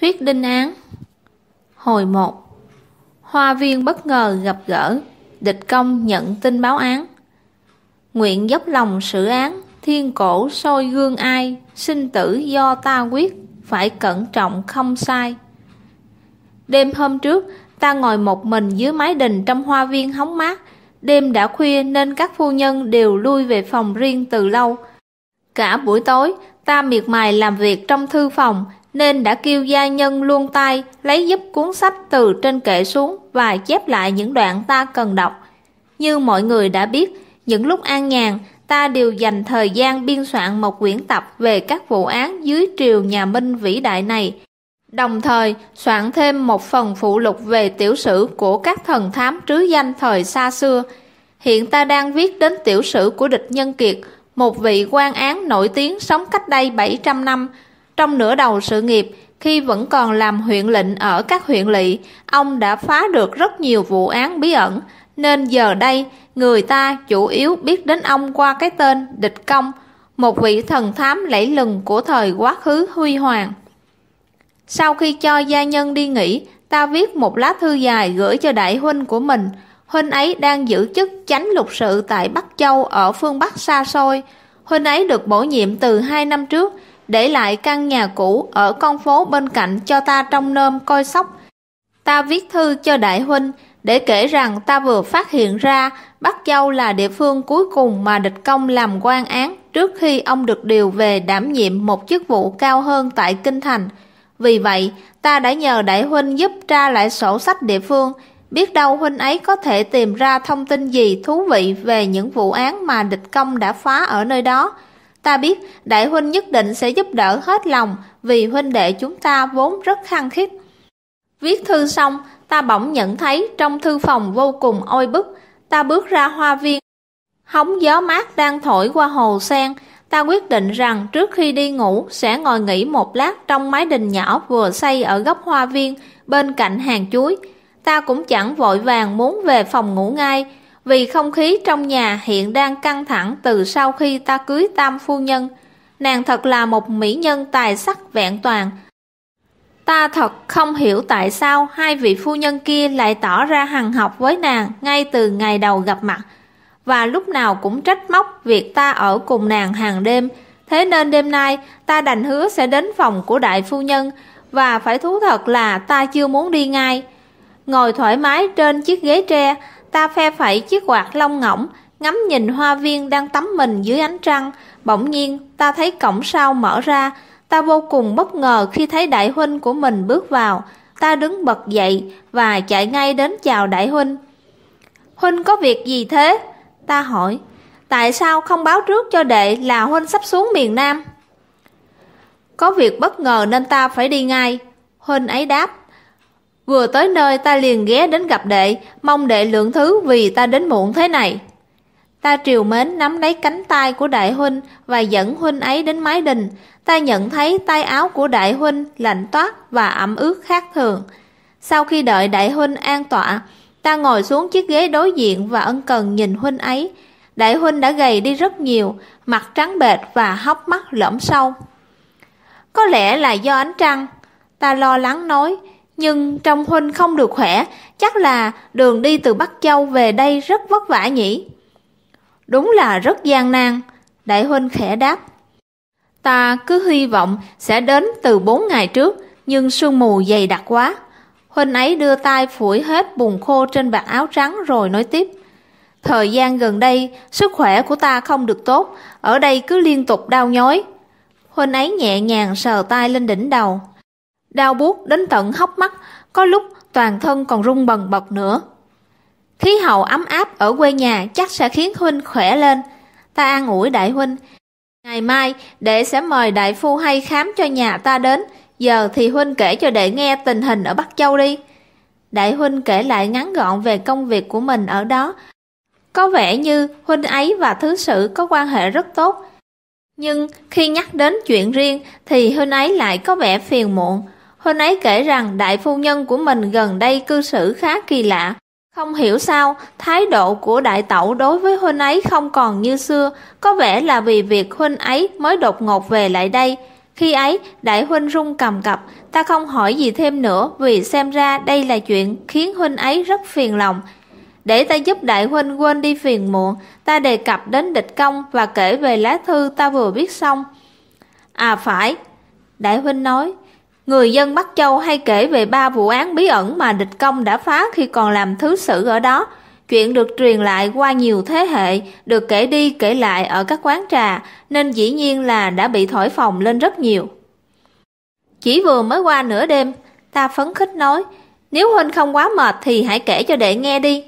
Thuyết đinh án Hồi 1 Hoa viên bất ngờ gặp gỡ Địch công nhận tin báo án Nguyện dốc lòng xử án Thiên cổ soi gương ai Sinh tử do ta quyết Phải cẩn trọng không sai Đêm hôm trước Ta ngồi một mình dưới mái đình Trong hoa viên hóng mát Đêm đã khuya nên các phu nhân đều lui về phòng riêng từ lâu Cả buổi tối Ta miệt mài làm việc trong thư phòng nên đã kêu gia nhân luôn tay lấy giúp cuốn sách từ trên kệ xuống và chép lại những đoạn ta cần đọc. Như mọi người đã biết, những lúc an nhàn, ta đều dành thời gian biên soạn một quyển tập về các vụ án dưới triều nhà Minh vĩ đại này, đồng thời soạn thêm một phần phụ lục về tiểu sử của các thần thám trứ danh thời xa xưa. Hiện ta đang viết đến tiểu sử của địch nhân kiệt, một vị quan án nổi tiếng sống cách đây 700 năm, trong nửa đầu sự nghiệp, khi vẫn còn làm huyện lệnh ở các huyện lỵ, ông đã phá được rất nhiều vụ án bí ẩn, nên giờ đây người ta chủ yếu biết đến ông qua cái tên Địch Công, một vị thần thám lẫy lừng của thời quá khứ huy hoàng. Sau khi cho gia nhân đi nghỉ, ta viết một lá thư dài gửi cho đại huynh của mình. Huynh ấy đang giữ chức chánh lục sự tại Bắc Châu ở phương Bắc xa xôi. Huynh ấy được bổ nhiệm từ hai năm trước, để lại căn nhà cũ ở con phố bên cạnh cho ta trong nôm coi sóc. Ta viết thư cho đại huynh để kể rằng ta vừa phát hiện ra Bắc Châu là địa phương cuối cùng mà địch công làm quan án trước khi ông được điều về đảm nhiệm một chức vụ cao hơn tại Kinh Thành. Vì vậy, ta đã nhờ đại huynh giúp tra lại sổ sách địa phương, biết đâu huynh ấy có thể tìm ra thông tin gì thú vị về những vụ án mà địch công đã phá ở nơi đó. Ta biết đại huynh nhất định sẽ giúp đỡ hết lòng vì huynh đệ chúng ta vốn rất khăng khít. Viết thư xong, ta bỗng nhận thấy trong thư phòng vô cùng oi bức. Ta bước ra hoa viên. Hóng gió mát đang thổi qua hồ sen. Ta quyết định rằng trước khi đi ngủ sẽ ngồi nghỉ một lát trong mái đình nhỏ vừa xây ở góc hoa viên bên cạnh hàng chuối. Ta cũng chẳng vội vàng muốn về phòng ngủ ngay vì không khí trong nhà hiện đang căng thẳng từ sau khi ta cưới tam phu nhân. Nàng thật là một mỹ nhân tài sắc vẹn toàn. Ta thật không hiểu tại sao hai vị phu nhân kia lại tỏ ra hằng học với nàng ngay từ ngày đầu gặp mặt và lúc nào cũng trách móc việc ta ở cùng nàng hàng đêm. Thế nên đêm nay ta đành hứa sẽ đến phòng của đại phu nhân và phải thú thật là ta chưa muốn đi ngay. Ngồi thoải mái trên chiếc ghế tre, Ta phe phẩy chiếc quạt lông ngỗng, ngắm nhìn hoa viên đang tắm mình dưới ánh trăng. Bỗng nhiên, ta thấy cổng sau mở ra. Ta vô cùng bất ngờ khi thấy đại huynh của mình bước vào. Ta đứng bật dậy và chạy ngay đến chào đại huynh. Huynh có việc gì thế? Ta hỏi. Tại sao không báo trước cho đệ là huynh sắp xuống miền Nam? Có việc bất ngờ nên ta phải đi ngay. Huynh ấy đáp. Vừa tới nơi ta liền ghé đến gặp đệ, mong đệ lượng thứ vì ta đến muộn thế này. Ta triều mến nắm lấy cánh tay của đại huynh và dẫn huynh ấy đến mái đình. Ta nhận thấy tay áo của đại huynh lạnh toát và ẩm ướt khác thường. Sau khi đợi đại huynh an tọa, ta ngồi xuống chiếc ghế đối diện và ân cần nhìn huynh ấy. Đại huynh đã gầy đi rất nhiều, mặt trắng bệch và hốc mắt lõm sâu. Có lẽ là do ánh trăng, ta lo lắng nói, nhưng trong huynh không được khỏe, chắc là đường đi từ Bắc Châu về đây rất vất vả nhỉ. Đúng là rất gian nan, đại huynh khẽ đáp. Ta cứ hy vọng sẽ đến từ bốn ngày trước, nhưng sương mù dày đặc quá. Huynh ấy đưa tay phủi hết bùn khô trên vạt áo trắng rồi nói tiếp. Thời gian gần đây, sức khỏe của ta không được tốt, ở đây cứ liên tục đau nhói. Huynh ấy nhẹ nhàng sờ tay lên đỉnh đầu đau buốt đến tận hốc mắt, có lúc toàn thân còn rung bần bật nữa. Khí hậu ấm áp ở quê nhà chắc sẽ khiến huynh khỏe lên. Ta an ủi đại huynh. Ngày mai, đệ sẽ mời đại phu hay khám cho nhà ta đến. Giờ thì huynh kể cho đệ nghe tình hình ở Bắc Châu đi. Đại huynh kể lại ngắn gọn về công việc của mình ở đó. Có vẻ như huynh ấy và thứ sự có quan hệ rất tốt. Nhưng khi nhắc đến chuyện riêng thì huynh ấy lại có vẻ phiền muộn. Hôm ấy kể rằng đại phu nhân của mình gần đây cư xử khá kỳ lạ. Không hiểu sao, thái độ của đại tẩu đối với huynh ấy không còn như xưa, có vẻ là vì việc huynh ấy mới đột ngột về lại đây. Khi ấy, đại huynh rung cầm cập, ta không hỏi gì thêm nữa vì xem ra đây là chuyện khiến huynh ấy rất phiền lòng. Để ta giúp đại huynh quên đi phiền muộn, ta đề cập đến địch công và kể về lá thư ta vừa viết xong. À phải, đại huynh nói, Người dân Bắc Châu hay kể về ba vụ án bí ẩn mà địch công đã phá khi còn làm thứ sử ở đó. Chuyện được truyền lại qua nhiều thế hệ, được kể đi kể lại ở các quán trà, nên dĩ nhiên là đã bị thổi phồng lên rất nhiều. Chỉ vừa mới qua nửa đêm, ta phấn khích nói, nếu huynh không quá mệt thì hãy kể cho đệ nghe đi.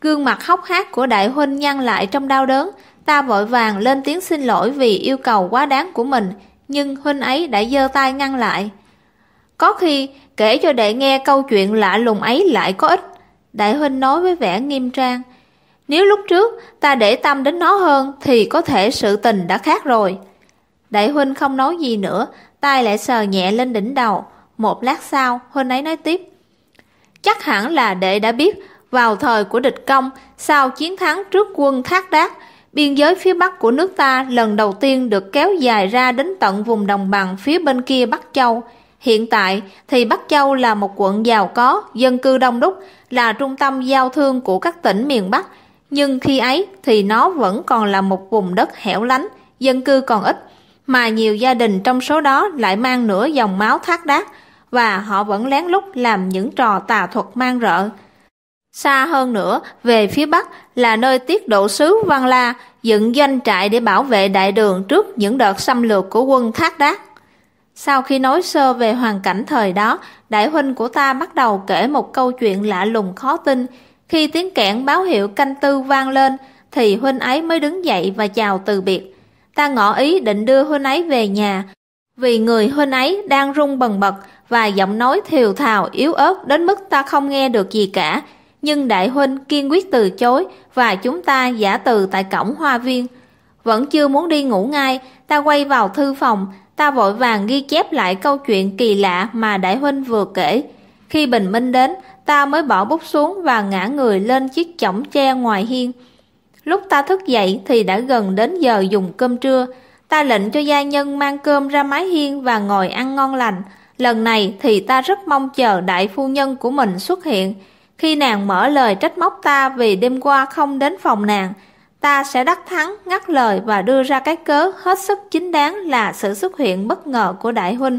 Gương mặt hốc hác của đại huynh nhăn lại trong đau đớn, ta vội vàng lên tiếng xin lỗi vì yêu cầu quá đáng của mình, nhưng huynh ấy đã giơ tay ngăn lại. Có khi kể cho đệ nghe câu chuyện lạ lùng ấy lại có ích. Đại huynh nói với vẻ nghiêm trang. Nếu lúc trước ta để tâm đến nó hơn thì có thể sự tình đã khác rồi. Đại huynh không nói gì nữa, tay lại sờ nhẹ lên đỉnh đầu. Một lát sau, huynh ấy nói tiếp. Chắc hẳn là đệ đã biết vào thời của địch công sau chiến thắng trước quân Thác Đác, biên giới phía bắc của nước ta lần đầu tiên được kéo dài ra đến tận vùng đồng bằng phía bên kia Bắc Châu – Hiện tại thì Bắc Châu là một quận giàu có, dân cư đông đúc, là trung tâm giao thương của các tỉnh miền Bắc, nhưng khi ấy thì nó vẫn còn là một vùng đất hẻo lánh, dân cư còn ít, mà nhiều gia đình trong số đó lại mang nửa dòng máu thác đát và họ vẫn lén lút làm những trò tà thuật mang rợ. Xa hơn nữa, về phía Bắc là nơi tiết độ sứ Văn La dựng doanh trại để bảo vệ đại đường trước những đợt xâm lược của quân Thác Đát. Sau khi nói sơ về hoàn cảnh thời đó, đại huynh của ta bắt đầu kể một câu chuyện lạ lùng khó tin. Khi tiếng kẽn báo hiệu canh tư vang lên, thì huynh ấy mới đứng dậy và chào từ biệt. Ta ngỏ ý định đưa huynh ấy về nhà, vì người huynh ấy đang rung bần bật và giọng nói thiều thào yếu ớt đến mức ta không nghe được gì cả. Nhưng đại huynh kiên quyết từ chối và chúng ta giả từ tại cổng hoa viên. Vẫn chưa muốn đi ngủ ngay, ta quay vào thư phòng, ta vội vàng ghi chép lại câu chuyện kỳ lạ mà Đại Huynh vừa kể. Khi bình minh đến, ta mới bỏ bút xuống và ngã người lên chiếc chõng tre ngoài hiên. Lúc ta thức dậy thì đã gần đến giờ dùng cơm trưa. Ta lệnh cho gia nhân mang cơm ra mái hiên và ngồi ăn ngon lành. Lần này thì ta rất mong chờ đại phu nhân của mình xuất hiện. Khi nàng mở lời trách móc ta vì đêm qua không đến phòng nàng, ta sẽ đắc thắng ngắt lời và đưa ra cái cớ hết sức chính đáng là sự xuất hiện bất ngờ của đại huynh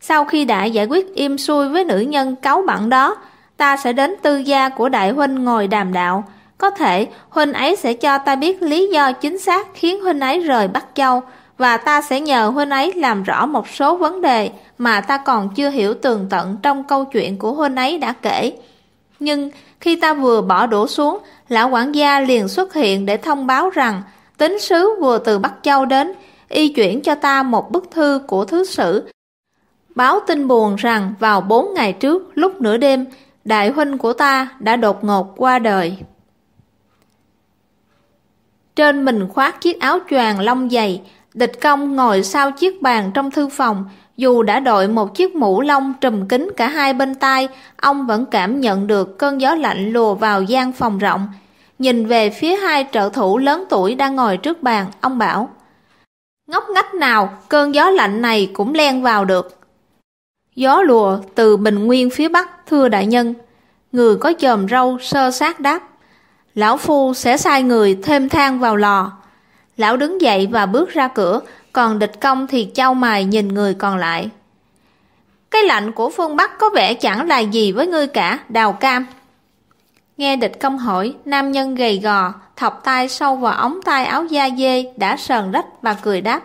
sau khi đại giải quyết im xuôi với nữ nhân cáu bẳn đó ta sẽ đến tư gia của đại huynh ngồi đàm đạo có thể huynh ấy sẽ cho ta biết lý do chính xác khiến huynh ấy rời bắc châu và ta sẽ nhờ huynh ấy làm rõ một số vấn đề mà ta còn chưa hiểu tường tận trong câu chuyện của huynh ấy đã kể nhưng khi ta vừa bỏ đổ xuống, lão quản gia liền xuất hiện để thông báo rằng tín sứ vừa từ Bắc Châu đến, y chuyển cho ta một bức thư của thứ sử. Báo tin buồn rằng vào bốn ngày trước, lúc nửa đêm, đại huynh của ta đã đột ngột qua đời. Trên mình khoác chiếc áo choàng lông dày, địch công ngồi sau chiếc bàn trong thư phòng, dù đã đội một chiếc mũ lông trùm kín cả hai bên tai, ông vẫn cảm nhận được cơn gió lạnh lùa vào gian phòng rộng. Nhìn về phía hai trợ thủ lớn tuổi đang ngồi trước bàn, ông bảo Ngóc ngách nào, cơn gió lạnh này cũng len vào được. Gió lùa từ bình nguyên phía bắc, thưa đại nhân. Người có chòm râu sơ sát đáp. Lão Phu sẽ sai người thêm than vào lò. Lão đứng dậy và bước ra cửa, còn địch công thì trao mày nhìn người còn lại cái lạnh của phương bắc có vẻ chẳng là gì với ngươi cả đào cam nghe địch công hỏi nam nhân gầy gò thọc tay sâu vào ống tay áo da dê đã sờn rách và cười đáp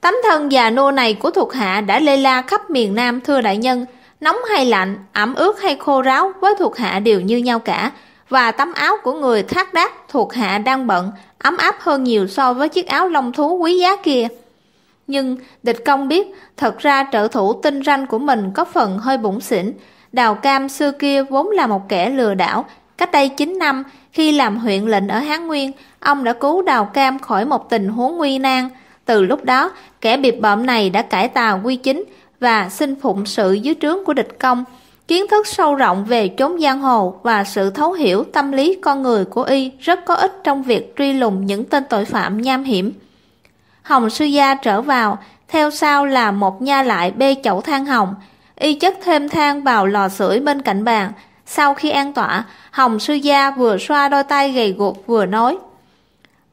tấm thân già nô này của thuộc hạ đã lê la khắp miền nam thưa đại nhân nóng hay lạnh ẩm ướt hay khô ráo với thuộc hạ đều như nhau cả và tấm áo của người khác đáp thuộc hạ đang bận ấm áp hơn nhiều so với chiếc áo lông thú quý giá kia. Nhưng địch công biết thật ra trợ thủ tinh ranh của mình có phần hơi bụng xỉn. Đào Cam xưa kia vốn là một kẻ lừa đảo. Cách đây 9 năm, khi làm huyện lệnh ở Hán Nguyên, ông đã cứu Đào Cam khỏi một tình huống nguy nan. Từ lúc đó, kẻ biệt bợm này đã cải tà quy chính và xin phụng sự dưới trướng của địch công. Kiến thức sâu rộng về chốn giang hồ và sự thấu hiểu tâm lý con người của y rất có ích trong việc truy lùng những tên tội phạm nham hiểm. Hồng sư gia trở vào, theo sau là một nha lại bê chậu than hồng, y chất thêm than vào lò sưởi bên cạnh bàn. Sau khi an tọa, Hồng sư gia vừa xoa đôi tay gầy guộc vừa nói: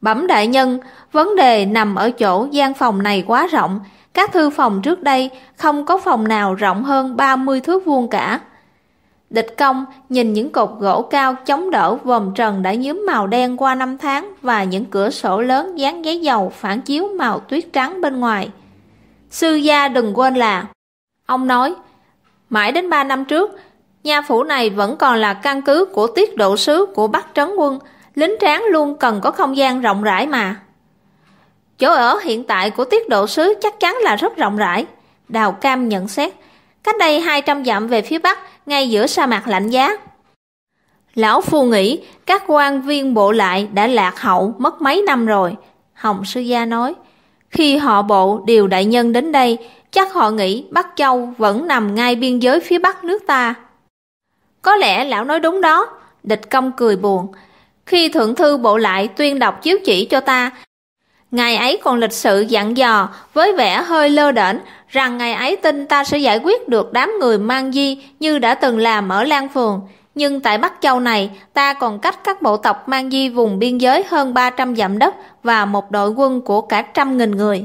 "Bẩm đại nhân, vấn đề nằm ở chỗ gian phòng này quá rộng, các thư phòng trước đây không có phòng nào rộng hơn 30 thước vuông cả. Địch công nhìn những cột gỗ cao chống đỡ vòm trần đã nhuốm màu đen qua năm tháng và những cửa sổ lớn dán giấy dầu phản chiếu màu tuyết trắng bên ngoài. Sư gia đừng quên là, ông nói, mãi đến 3 năm trước, nhà phủ này vẫn còn là căn cứ của tiết độ sứ của Bắc Trấn Quân, lính tráng luôn cần có không gian rộng rãi mà. Chỗ ở hiện tại của tiết độ sứ chắc chắn là rất rộng rãi. Đào Cam nhận xét, cách đây 200 dặm về phía bắc, ngay giữa sa mạc lạnh giá. Lão Phu nghĩ các quan viên bộ lại đã lạc hậu mất mấy năm rồi. Hồng Sư Gia nói, khi họ bộ điều đại nhân đến đây, chắc họ nghĩ Bắc Châu vẫn nằm ngay biên giới phía bắc nước ta. Có lẽ lão nói đúng đó, địch công cười buồn. Khi thượng thư bộ lại tuyên đọc chiếu chỉ cho ta, Ngài ấy còn lịch sự dặn dò với vẻ hơi lơ đễnh rằng ngài ấy tin ta sẽ giải quyết được đám người mang di như đã từng làm ở Lan Phường. Nhưng tại Bắc Châu này, ta còn cách các bộ tộc mang di vùng biên giới hơn 300 dặm đất và một đội quân của cả trăm nghìn người.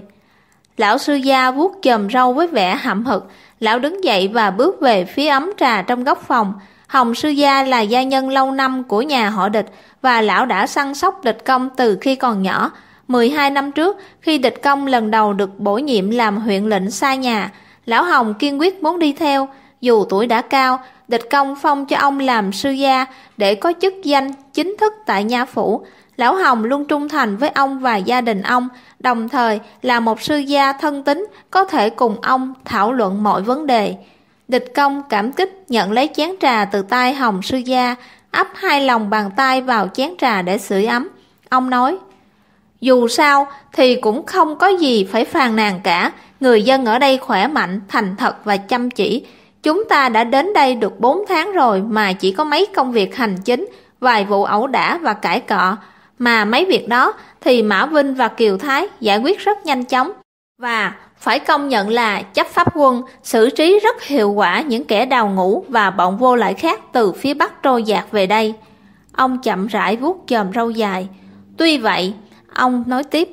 Lão sư gia vuốt chùm râu với vẻ hậm hực, lão đứng dậy và bước về phía ấm trà trong góc phòng. Hồng sư gia là gia nhân lâu năm của nhà họ địch và lão đã săn sóc địch công từ khi còn nhỏ, 12 năm trước, khi địch công lần đầu được bổ nhiệm làm huyện lệnh xa nhà, Lão Hồng kiên quyết muốn đi theo, dù tuổi đã cao, địch công phong cho ông làm sư gia để có chức danh chính thức tại nha phủ. Lão Hồng luôn trung thành với ông và gia đình ông, đồng thời là một sư gia thân tín có thể cùng ông thảo luận mọi vấn đề. Địch công cảm kích nhận lấy chén trà từ tay Hồng sư gia, ấp hai lòng bàn tay vào chén trà để sưởi ấm. Ông nói, dù sao thì cũng không có gì phải phàn nàn cả, người dân ở đây khỏe mạnh, thành thật và chăm chỉ. Chúng ta đã đến đây được 4 tháng rồi mà chỉ có mấy công việc hành chính, vài vụ ẩu đả và cãi cọ. Mà mấy việc đó thì Mã Vinh và Kiều Thái giải quyết rất nhanh chóng. Và phải công nhận là chấp pháp quân xử trí rất hiệu quả những kẻ đào ngũ và bọn vô lại khác từ phía Bắc trôi dạt về đây. Ông chậm rãi vuốt chòm râu dài. Tuy vậy, ông nói tiếp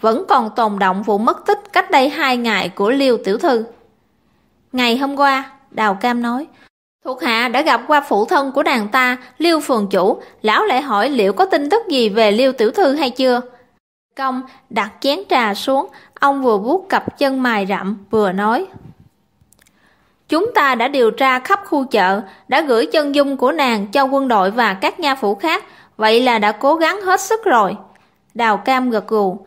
vẫn còn tồn động vụ mất tích cách đây 2 ngày của Liêu Tiểu Thư. Ngày hôm qua, Đào Cam nói, thuộc hạ đã gặp qua phụ thân của nàng ta, Liêu Phường Chủ, lão lại hỏi liệu có tin tức gì về Liêu Tiểu Thư hay chưa. Công đặt chén trà xuống, ông vừa vuốt cặp chân mài rậm vừa nói. Chúng ta đã điều tra khắp khu chợ, đã gửi chân dung của nàng cho quân đội và các nha phủ khác, vậy là đã cố gắng hết sức rồi. Đào Cam gật gù.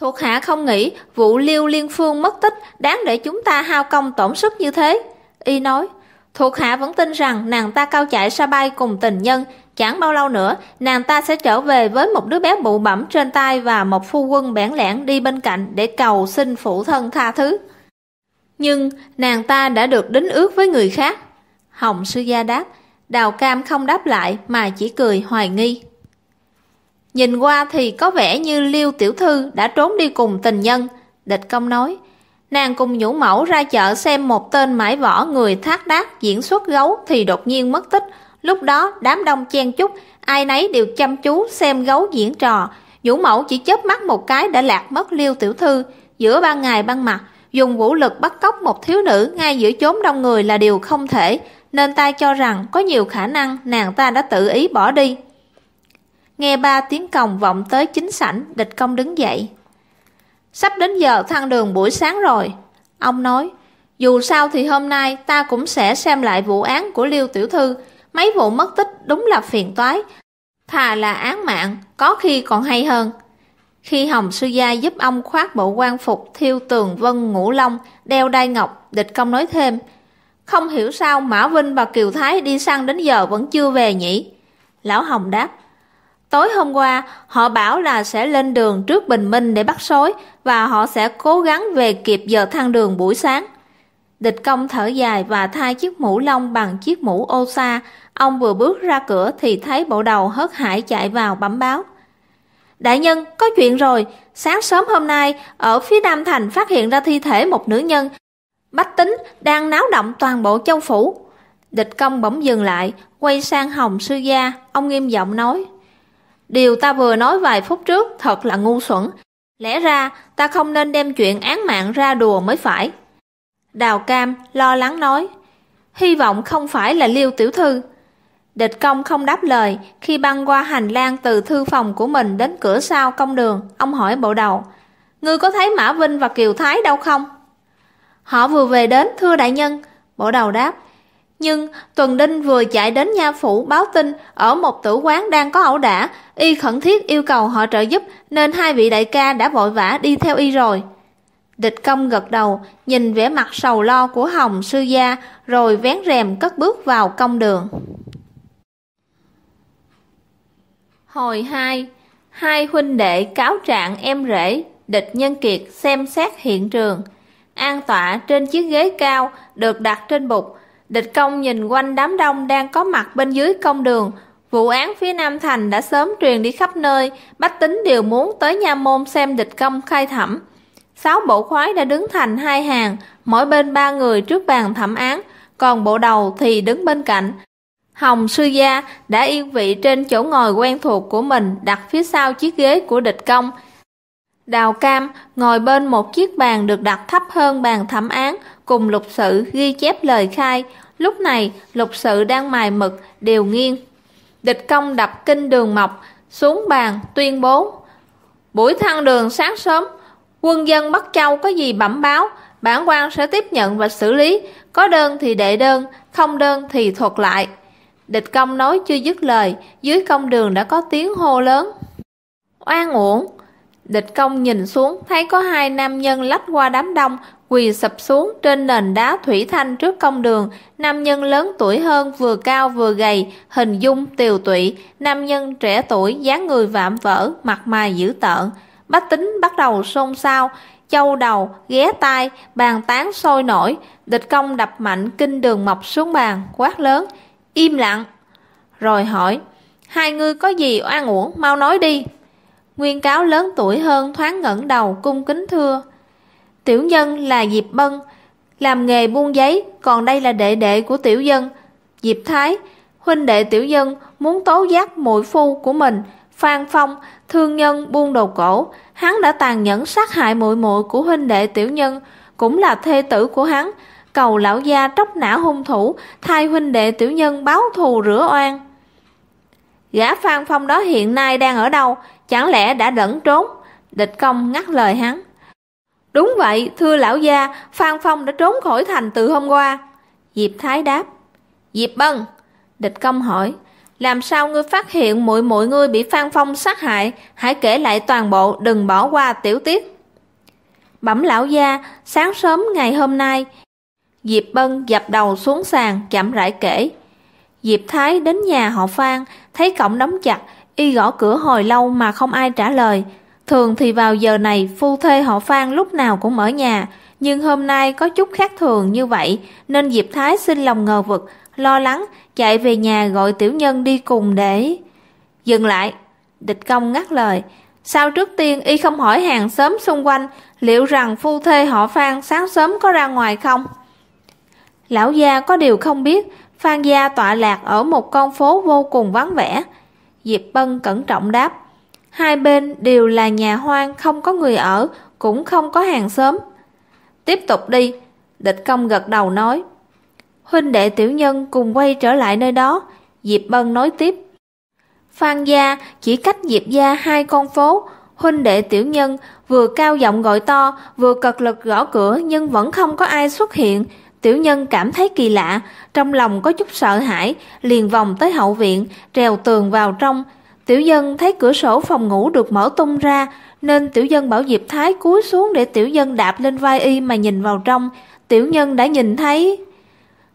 Thuộc hạ không nghĩ vụ Liêu Liên Phương mất tích đáng để chúng ta hao công tổn sức như thế. Y nói, thuộc hạ vẫn tin rằng nàng ta cao chạy xa bay cùng tình nhân, chẳng bao lâu nữa nàng ta sẽ trở về với một đứa bé bụ bẩm trên tay và một phu quân bẽn lẽn đi bên cạnh để cầu xin phụ thân tha thứ. Nhưng nàng ta đã được đính ước với người khác. Hồng sư gia đáp, đào cam không đáp lại mà chỉ cười hoài nghi. Nhìn qua thì có vẻ như Liêu Tiểu Thư đã trốn đi cùng tình nhân. Địch công nói, nàng cùng nhũ mẫu ra chợ xem một tên mãi võ người thác đát diễn xuất gấu thì đột nhiên mất tích. Lúc đó đám đông chen chúc, ai nấy đều chăm chú xem gấu diễn trò. Nhũ mẫu chỉ chớp mắt một cái đã lạc mất Liêu Tiểu Thư. Giữa ban ngày ban mặt, dùng vũ lực bắt cóc một thiếu nữ ngay giữa chốn đông người là điều không thể, nên ta cho rằng có nhiều khả năng nàng ta đã tự ý bỏ đi. Nghe ba tiếng còng vọng tới chính sảnh, địch công đứng dậy. Sắp đến giờ thăng đường buổi sáng rồi. Ông nói, dù sao thì hôm nay ta cũng sẽ xem lại vụ án của Liêu Tiểu Thư. Mấy vụ mất tích đúng là phiền toái. Thà là án mạng, có khi còn hay hơn. Khi Hồng Sư Gia giúp ông khoác bộ quan phục thiêu tường vân ngũ long, đeo đai ngọc, địch công nói thêm. Không hiểu sao Mã Vinh và Kiều Thái đi săn đến giờ vẫn chưa về nhỉ? Lão Hồng đáp, Tối hôm qua, họ bảo là sẽ lên đường trước bình minh để bắt sói và họ sẽ cố gắng về kịp giờ thăng đường buổi sáng. Địch công thở dài và thay chiếc mũ lông bằng chiếc mũ ô sa. Ông vừa bước ra cửa thì thấy bộ đầu hớt hải chạy vào bấm báo. Đại nhân, có chuyện rồi. Sáng sớm hôm nay, ở phía Nam Thành phát hiện ra thi thể một nữ nhân. Bách tính đang náo động toàn bộ châu phủ. Địch công bỗng dừng lại, quay sang Hồng Sư Gia. Ông nghiêm giọng nói. Điều ta vừa nói vài phút trước thật là ngu xuẩn. Lẽ ra ta không nên đem chuyện án mạng ra đùa mới phải. Đào Cam lo lắng nói, hy vọng không phải là Liêu Tiểu Thư. Địch công không đáp lời, khi băng qua hành lang từ thư phòng của mình đến cửa sau công đường, ông hỏi bộ đầu, Ngươi có thấy Mã Vinh và Kiều Thái đâu không? Họ vừa về đến, thưa đại nhân. Bộ đầu đáp, nhưng Tuần Đinh vừa chạy đến Nha Phủ báo tin ở một tử quán đang có ẩu đả, y khẩn thiết yêu cầu họ trợ giúp nên hai vị đại ca đã vội vã đi theo y rồi. Địch công gật đầu, nhìn vẻ mặt sầu lo của Hồng sư gia rồi vén rèm cất bước vào công đường. Hồi 2 Hai huynh đệ cáo trạng em rể, địch nhân kiệt xem xét hiện trường. An tọa trên chiếc ghế cao được đặt trên bục, Địch công nhìn quanh đám đông đang có mặt bên dưới công đường. Vụ án phía Nam Thành đã sớm truyền đi khắp nơi, bách tính đều muốn tới nha môn xem địch công khai thẩm. Sáu bộ khoái đã đứng thành hai hàng, mỗi bên ba người trước bàn thẩm án, còn bộ đầu thì đứng bên cạnh. Hồng sư gia đã yên vị trên chỗ ngồi quen thuộc của mình đặt phía sau chiếc ghế của địch công, Đào Cam ngồi bên một chiếc bàn được đặt thấp hơn bàn thẩm án, cùng lục sự ghi chép lời khai. Lúc này, lục sự đang mài mực, điều nghiêng. Địch công đập kinh đường mọc, xuống bàn, tuyên bố. Buổi thăng đường sáng sớm, quân dân Bắc Châu có gì bẩm báo, bản quan sẽ tiếp nhận và xử lý, có đơn thì đệ đơn, không đơn thì thuật lại. Địch công nói chưa dứt lời, dưới công đường đã có tiếng hô lớn. Oan uổng, Địch công nhìn xuống thấy có hai nam nhân lách qua đám đông quỳ sập xuống trên nền đá thủy thanh trước công đường. Nam nhân lớn tuổi hơn vừa cao vừa gầy, hình dung tiều tụy. Nam nhân trẻ tuổi dáng người vạm vỡ, mặt mày dữ tợn. Bách tính bắt đầu xôn xao, châu đầu, ghé tai, bàn tán sôi nổi. Địch công đập mạnh kinh đường mọc xuống bàn, quát lớn, im lặng. Rồi hỏi, hai ngươi có gì oan uổng, mau nói đi. Nguyên cáo lớn tuổi hơn thoáng ngẩng đầu cung kính thưa. Tiểu nhân là Diệp Bân, làm nghề buôn giấy, còn đây là đệ đệ của tiểu dân, Diệp Thái, huynh đệ tiểu dân muốn tố giác muội phu của mình, Phan Phong, thương nhân buôn đồ cổ, hắn đã tàn nhẫn sát hại muội muội của huynh đệ tiểu nhân, cũng là thê tử của hắn, cầu lão gia tróc nã hung thủ, thay huynh đệ tiểu nhân báo thù rửa oan. Gã Phan Phong đó hiện nay đang ở đâu? chẳng lẽ đã lẫn trốn? Địch công ngắt lời hắn. Đúng vậy, thưa lão gia, Phan Phong đã trốn khỏi thành từ hôm qua. Diệp Thái đáp. Diệp Bân, địch công hỏi, làm sao ngươi phát hiện muội muội ngươi bị Phan Phong sát hại, hãy kể lại toàn bộ, đừng bỏ qua tiểu tiết. Bẩm lão gia, sáng sớm ngày hôm nay, Diệp Bân dập đầu xuống sàn, chậm rãi kể. Diệp Thái đến nhà họ Phan, thấy cổng đóng chặt, y gõ cửa hồi lâu mà không ai trả lời. Thường thì vào giờ này phu thê họ Phan lúc nào cũng ở nhà, nhưng hôm nay có chút khác thường như vậy nên Diệp Thái xin lòng ngờ vực, lo lắng chạy về nhà gọi tiểu nhân đi cùng để... Dừng lại, địch công ngắt lời. Sao trước tiên y không hỏi hàng xóm xung quanh liệu rằng phu thê họ Phan sáng sớm có ra ngoài không? Lão gia có điều không biết, Phan gia tọa lạc ở một con phố vô cùng vắng vẻ. Diệp Bân cẩn trọng đáp. Hai bên đều là nhà hoang không có người ở, cũng không có hàng xóm. Tiếp tục đi, địch công gật đầu nói. Huynh đệ tiểu nhân cùng quay trở lại nơi đó, Diệp Bân nói tiếp. Phan gia chỉ cách Diệp gia hai con phố, huynh đệ tiểu nhân vừa cao giọng gọi to, vừa cật lực gõ cửa nhưng vẫn không có ai xuất hiện, Tiểu nhân cảm thấy kỳ lạ, trong lòng có chút sợ hãi, liền vòng tới hậu viện, trèo tường vào trong. Tiểu nhân thấy cửa sổ phòng ngủ được mở tung ra, nên tiểu nhân bảo Diệp Thái cúi xuống để tiểu nhân đạp lên vai y mà nhìn vào trong. Tiểu nhân đã nhìn thấy...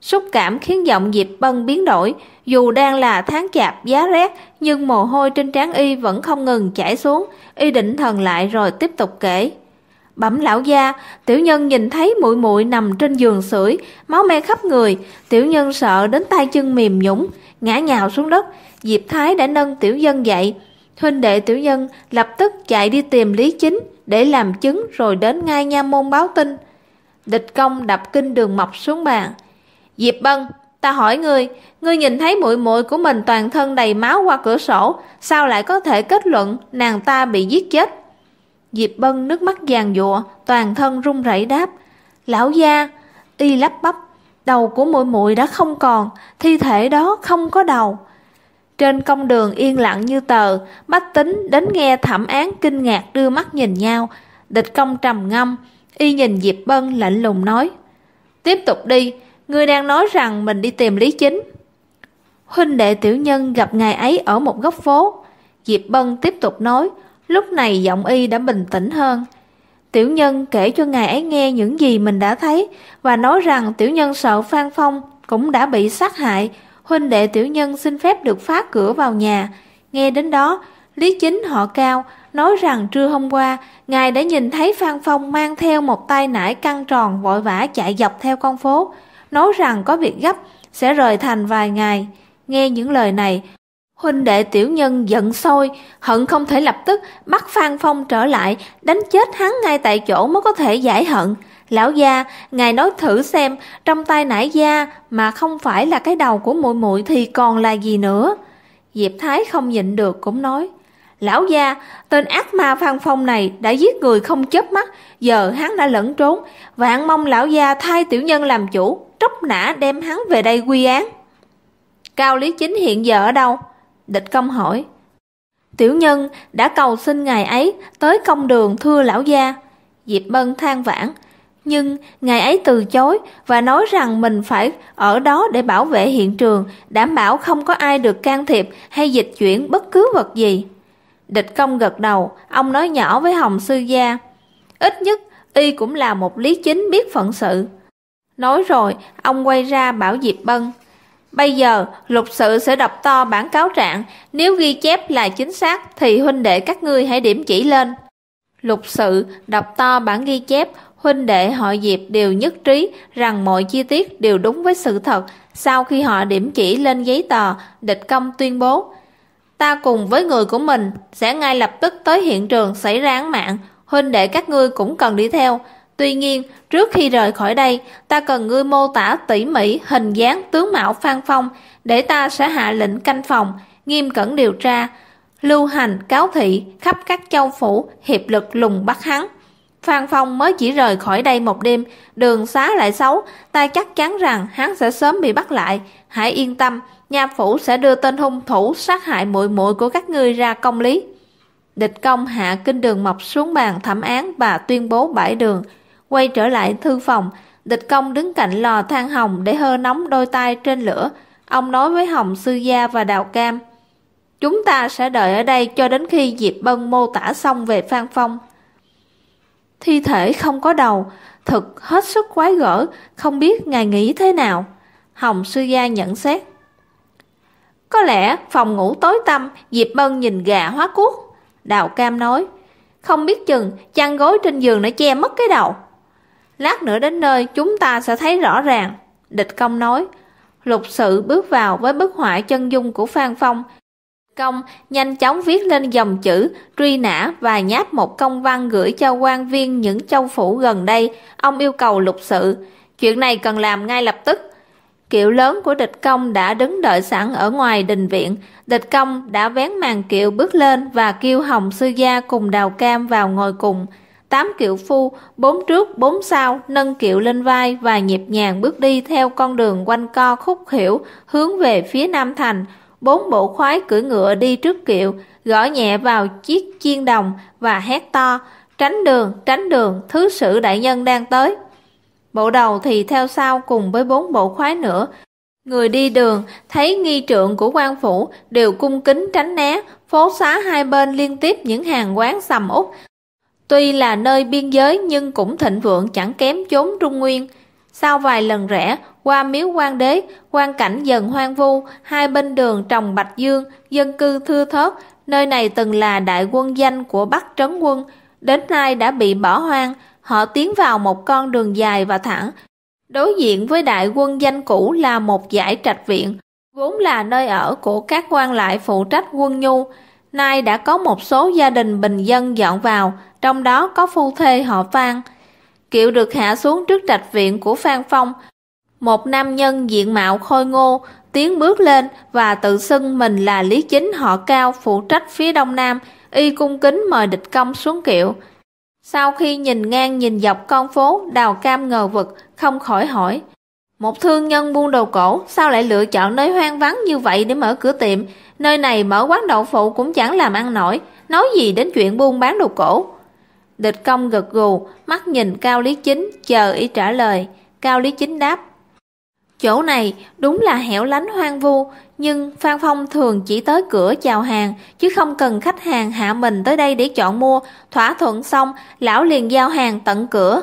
Xúc cảm khiến giọng Diệp Bân biến đổi, dù đang là tháng chạp giá rét nhưng mồ hôi trên trán y vẫn không ngừng chảy xuống, y định thần lại rồi tiếp tục kể. Bẩm lão gia, tiểu nhân nhìn thấy muội muội nằm trên giường sưởi, máu me khắp người, tiểu nhân sợ đến tay chân mềm nhũng, ngã nhào xuống đất. Diệp Thái đã nâng tiểu nhân dậy. Huynh đệ tiểu nhân lập tức chạy đi tìm Lý Chính để làm chứng rồi đến ngay nha môn báo tin. Địch công đập kinh đường mọc xuống bàn. Diệp Bân, ta hỏi ngươi, ngươi nhìn thấy muội muội của mình toàn thân đầy máu qua cửa sổ, sao lại có thể kết luận nàng ta bị giết chết? Diệp Bân nước mắt giàn giụa, toàn thân run rẩy đáp. Lão gia, y lắp bắp, đầu của muội muội đã không còn, thi thể đó không có đầu. Trên công đường yên lặng như tờ, bách tính đến nghe thẩm án kinh ngạc đưa mắt nhìn nhau. Địch công trầm ngâm, y nhìn Diệp Bân lạnh lùng nói. Tiếp tục đi, người đang nói rằng mình đi tìm Lý Chính. Huynh đệ tiểu nhân gặp ngài ấy ở một góc phố. Diệp Bân tiếp tục nói, Lúc này giọng y đã bình tĩnh hơn. Tiểu nhân kể cho ngài ấy nghe những gì mình đã thấy và nói rằng tiểu nhân sợ Phan Phong cũng đã bị sát hại. Huynh đệ tiểu nhân xin phép được phá cửa vào nhà. Nghe đến đó, Lý Chính họ cao nói rằng trưa hôm qua ngài đã nhìn thấy Phan Phong mang theo một tay nải căng tròn vội vã chạy dọc theo con phố. Nói rằng có việc gấp sẽ rời thành vài ngày. Nghe những lời này, Huynh đệ tiểu nhân giận sôi, hận không thể lập tức bắt Phan Phong trở lại, đánh chết hắn ngay tại chỗ mới có thể giải hận. Lão gia, ngài nói thử xem, trong tay nải gia mà không phải là cái đầu của muội muội thì còn là gì nữa? Diệp Thái không nhịn được cũng nói, lão gia, tên ác ma Phan Phong này đã giết người không chớp mắt, giờ hắn đã lẫn trốn, vạn mong lão gia thay tiểu nhân làm chủ, tróc nã đem hắn về đây quy án. Cao Lý Chính hiện giờ ở đâu? Địch công hỏi. Tiểu nhân đã cầu xin ngày ấy tới công đường thưa lão gia. Diệp Bân than vãn. Nhưng ngày ấy từ chối và nói rằng mình phải ở đó để bảo vệ hiện trường, đảm bảo không có ai được can thiệp hay dịch chuyển bất cứ vật gì. Địch công gật đầu, ông nói nhỏ với Hồng Sư Gia. Ít nhất, y cũng là một lý chính biết phận sự. Nói rồi, ông quay ra bảo Diệp Bân. Bây giờ, lục sự sẽ đọc to bản cáo trạng, nếu ghi chép là chính xác thì huynh đệ các ngươi hãy điểm chỉ lên. Lục sự đọc to bản ghi chép, huynh đệ họ Diệp đều nhất trí rằng mọi chi tiết đều đúng với sự thật. Sau khi họ điểm chỉ lên giấy tờ, địch công tuyên bố, ta cùng với người của mình sẽ ngay lập tức tới hiện trường xảy ra án mạng, huynh đệ các ngươi cũng cần đi theo. Tuy nhiên, trước khi rời khỏi đây, ta cần ngươi mô tả tỉ mỉ hình dáng tướng mạo Phan Phong để ta sẽ hạ lệnh canh phòng, nghiêm cẩn điều tra, lưu hành cáo thị khắp các châu phủ hiệp lực lùng bắt hắn. Phan Phong mới chỉ rời khỏi đây một đêm, đường xá lại xấu, ta chắc chắn rằng hắn sẽ sớm bị bắt lại. Hãy yên tâm, nhà phủ sẽ đưa tên hung thủ sát hại muội muội của các ngươi ra công lý. Địch công hạ kinh đường mọc xuống bàn thẩm án và tuyên bố bãi đường. Quay trở lại thư phòng, địch công đứng cạnh lò than hồng để hơ nóng đôi tay trên lửa. Ông nói với Hồng Sư Gia và Đào Cam. Chúng ta sẽ đợi ở đây cho đến khi Diệp Bân mô tả xong về Phan Phong. Thi thể không có đầu, thực hết sức quái gở, không biết ngài nghĩ thế nào. Hồng Sư Gia nhận xét. Có lẽ phòng ngủ tối tăm, Diệp Bân nhìn gà hóa cuốc. Đào Cam nói, không biết chừng chăn gối trên giường đã che mất cái đầu lát nữa đến nơi chúng ta sẽ thấy rõ ràng địch công nói lục sự bước vào với bức họa chân dung của phan phong công nhanh chóng viết lên dòng chữ truy nã và nháp một công văn gửi cho quan viên những châu phủ gần đây ông yêu cầu lục sự chuyện này cần làm ngay lập tức kiệu lớn của địch công đã đứng đợi sẵn ở ngoài đình viện địch công đã vén màn kiệu bước lên và kêu hồng sư gia cùng đào cam vào ngồi cùng tám kiệu phu, bốn trước, bốn sau, nâng kiệu lên vai và nhịp nhàng bước đi theo con đường quanh co khúc hiểu, hướng về phía Nam Thành. Bốn bộ khoái cưỡi ngựa đi trước kiệu, gõ nhẹ vào chiếc chiên đồng và hét to, tránh đường, tránh đường, thứ sử đại nhân đang tới. Bộ đầu thì theo sau cùng với bốn bộ khoái nữa. Người đi đường thấy nghi trượng của quan phủ đều cung kính tránh né, phố xá hai bên liên tiếp những hàng quán sầm út, Tuy là nơi biên giới nhưng cũng thịnh vượng chẳng kém chốn Trung Nguyên. Sau vài lần rẽ, qua miếu quan đế, quan cảnh dần hoang vu, hai bên đường trồng bạch dương, dân cư thưa thớt, nơi này từng là đại quân danh của Bắc Trấn Quân, đến nay đã bị bỏ hoang, họ tiến vào một con đường dài và thẳng. Đối diện với đại quân danh cũ là một giải trạch viện, vốn là nơi ở của các quan lại phụ trách quân nhu, nay đã có một số gia đình bình dân dọn vào, trong đó có phu thê họ Phan. Kiệu được hạ xuống trước trạch viện của Phan Phong. Một nam nhân diện mạo khôi ngô tiến bước lên và tự xưng mình là Lý Chính họ Cao phụ trách phía đông nam, y cung kính mời địch công xuống kiệu. Sau khi nhìn ngang nhìn dọc con phố, Đào Cam ngờ vực, không khỏi hỏi. Một thương nhân buôn đồ cổ, sao lại lựa chọn nơi hoang vắng như vậy để mở cửa tiệm? Nơi này mở quán đậu phụ cũng chẳng làm ăn nổi, nói gì đến chuyện buôn bán đồ cổ. Địch công gật gù, mắt nhìn Cao Lý Chính, chờ ý trả lời. Cao Lý Chính đáp. Chỗ này đúng là hẻo lánh hoang vu, nhưng Phan Phong thường chỉ tới cửa chào hàng, chứ không cần khách hàng hạ mình tới đây để chọn mua. Thỏa thuận xong, lão liền giao hàng tận cửa.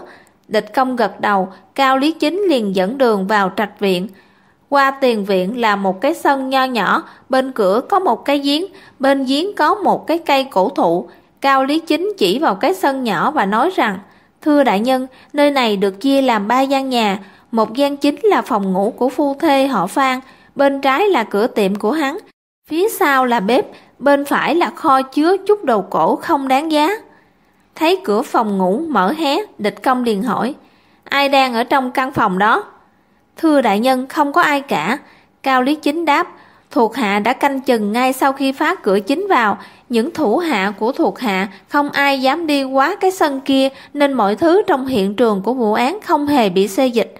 Địch công gật đầu, Cao Lý Chính liền dẫn đường vào trạch viện. Qua tiền viện là một cái sân nho nhỏ, bên cửa có một cái giếng, bên giếng có một cái cây cổ thụ, Cao Lý Chính chỉ vào cái sân nhỏ và nói rằng, Thưa đại nhân, nơi này được chia làm ba gian nhà, một gian chính là phòng ngủ của phu thê họ Phan, bên trái là cửa tiệm của hắn, phía sau là bếp, bên phải là kho chứa chút đồ cổ không đáng giá. Thấy cửa phòng ngủ mở hé, địch công liền hỏi, ai đang ở trong căn phòng đó? Thưa đại nhân, không có ai cả. Cao Lý Chính đáp, thuộc hạ đã canh chừng ngay sau khi phá cửa chính vào, những thủ hạ của thuộc hạ không ai dám đi quá cái sân kia nên mọi thứ trong hiện trường của vụ án không hề bị xê dịch.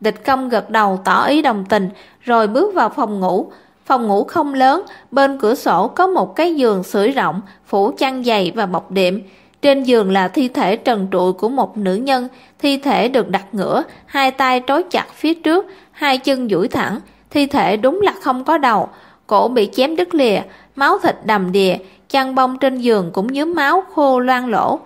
Địch công gật đầu tỏ ý đồng tình rồi bước vào phòng ngủ. Phòng ngủ không lớn, bên cửa sổ có một cái giường sưởi rộng, phủ chăn dày và bọc điểm. Trên giường là thi thể trần trụi của một nữ nhân, thi thể được đặt ngửa, hai tay trói chặt phía trước, hai chân duỗi thẳng thi thể đúng là không có đầu, cổ bị chém đứt lìa, máu thịt đầm đìa, chăn bông trên giường cũng nhúm máu khô loang lỗ.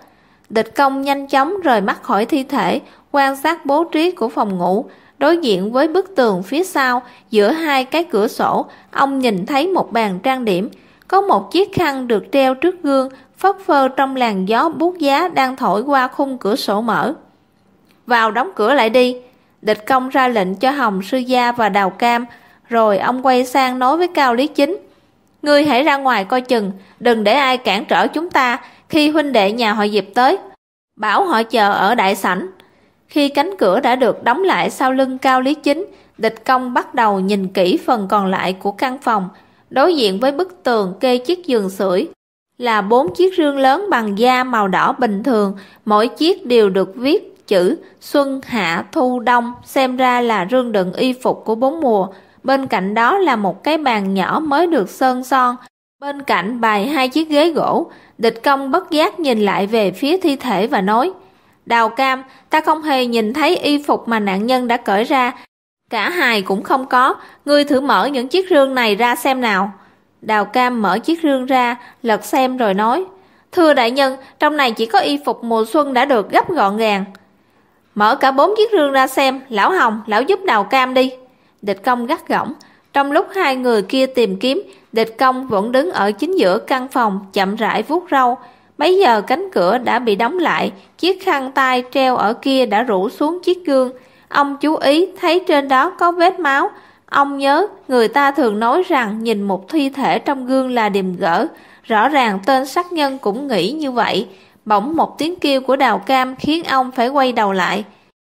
Địch công nhanh chóng rời mắt khỏi thi thể, quan sát bố trí của phòng ngủ, đối diện với bức tường phía sau giữa hai cái cửa sổ ông nhìn thấy một bàn trang điểm có một chiếc khăn được treo trước gương phất phơ trong làn gió bút giá đang thổi qua khung cửa sổ mở vào đóng cửa lại đi Địch công ra lệnh cho Hồng Sư Gia và Đào Cam, rồi ông quay sang nói với Cao Lý Chính. Ngươi hãy ra ngoài coi chừng, đừng để ai cản trở chúng ta khi huynh đệ nhà họ Diệp tới. Bảo họ chờ ở đại sảnh. Khi cánh cửa đã được đóng lại sau lưng Cao Lý Chính, địch công bắt đầu nhìn kỹ phần còn lại của căn phòng. Đối diện với bức tường kê chiếc giường sưởi là bốn chiếc rương lớn bằng da màu đỏ bình thường, mỗi chiếc đều được viết chữ xuân hạ thu đông xem ra là rương đựng y phục của bốn mùa bên cạnh đó là một cái bàn nhỏ mới được sơn son bên cạnh bày hai chiếc ghế gỗ địch công bất giác nhìn lại về phía thi thể và nói đào cam ta không hề nhìn thấy y phục mà nạn nhân đã cởi ra cả hài cũng không có ngươi thử mở những chiếc rương này ra xem nào đào cam mở chiếc rương ra lật xem rồi nói thưa đại nhân trong này chỉ có y phục mùa xuân đã được gấp gọn gàng Mở cả bốn chiếc rương ra xem, lão hồng, lão giúp đào cam đi. Địch công gắt gỏng. Trong lúc hai người kia tìm kiếm, địch công vẫn đứng ở chính giữa căn phòng, chậm rãi vuốt râu. Bấy giờ cánh cửa đã bị đóng lại, chiếc khăn tay treo ở kia đã rủ xuống chiếc gương. Ông chú ý thấy trên đó có vết máu. Ông nhớ người ta thường nói rằng nhìn một thi thể trong gương là điềm gỡ. Rõ ràng tên sát nhân cũng nghĩ như vậy. Bỗng một tiếng kêu của đào cam khiến ông phải quay đầu lại.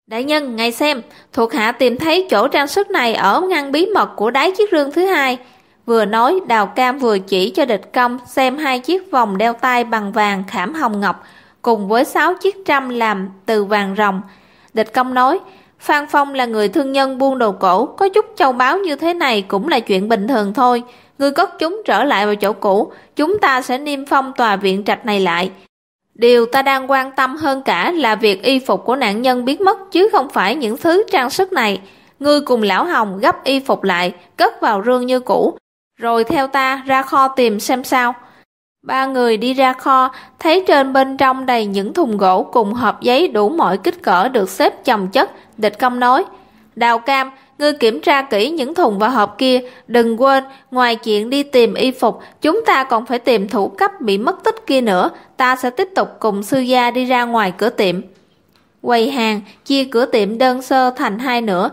Đại nhân, ngài xem, thuộc hạ tìm thấy chỗ trang sức này ở ngăn bí mật của đáy chiếc rương thứ hai. Vừa nói, đào cam vừa chỉ cho địch công xem hai chiếc vòng đeo tay bằng vàng khảm hồng ngọc cùng với sáu chiếc trăm làm từ vàng rồng. Địch công nói, Phan Phong là người thương nhân buôn đồ cổ, có chút châu báu như thế này cũng là chuyện bình thường thôi. người cất chúng trở lại vào chỗ cũ, chúng ta sẽ niêm phong tòa viện trạch này lại. Điều ta đang quan tâm hơn cả là việc y phục của nạn nhân biến mất chứ không phải những thứ trang sức này. Ngươi cùng lão Hồng gấp y phục lại, cất vào rương như cũ, rồi theo ta ra kho tìm xem sao. Ba người đi ra kho, thấy trên bên trong đầy những thùng gỗ cùng hộp giấy đủ mọi kích cỡ được xếp chồng chất, địch công nói. Đào cam, ngươi kiểm tra kỹ những thùng và hộp kia, đừng quên, ngoài chuyện đi tìm y phục, chúng ta còn phải tìm thủ cấp bị mất tích kia nữa, ta sẽ tiếp tục cùng sư gia đi ra ngoài cửa tiệm. Quầy hàng, chia cửa tiệm đơn sơ thành hai nửa,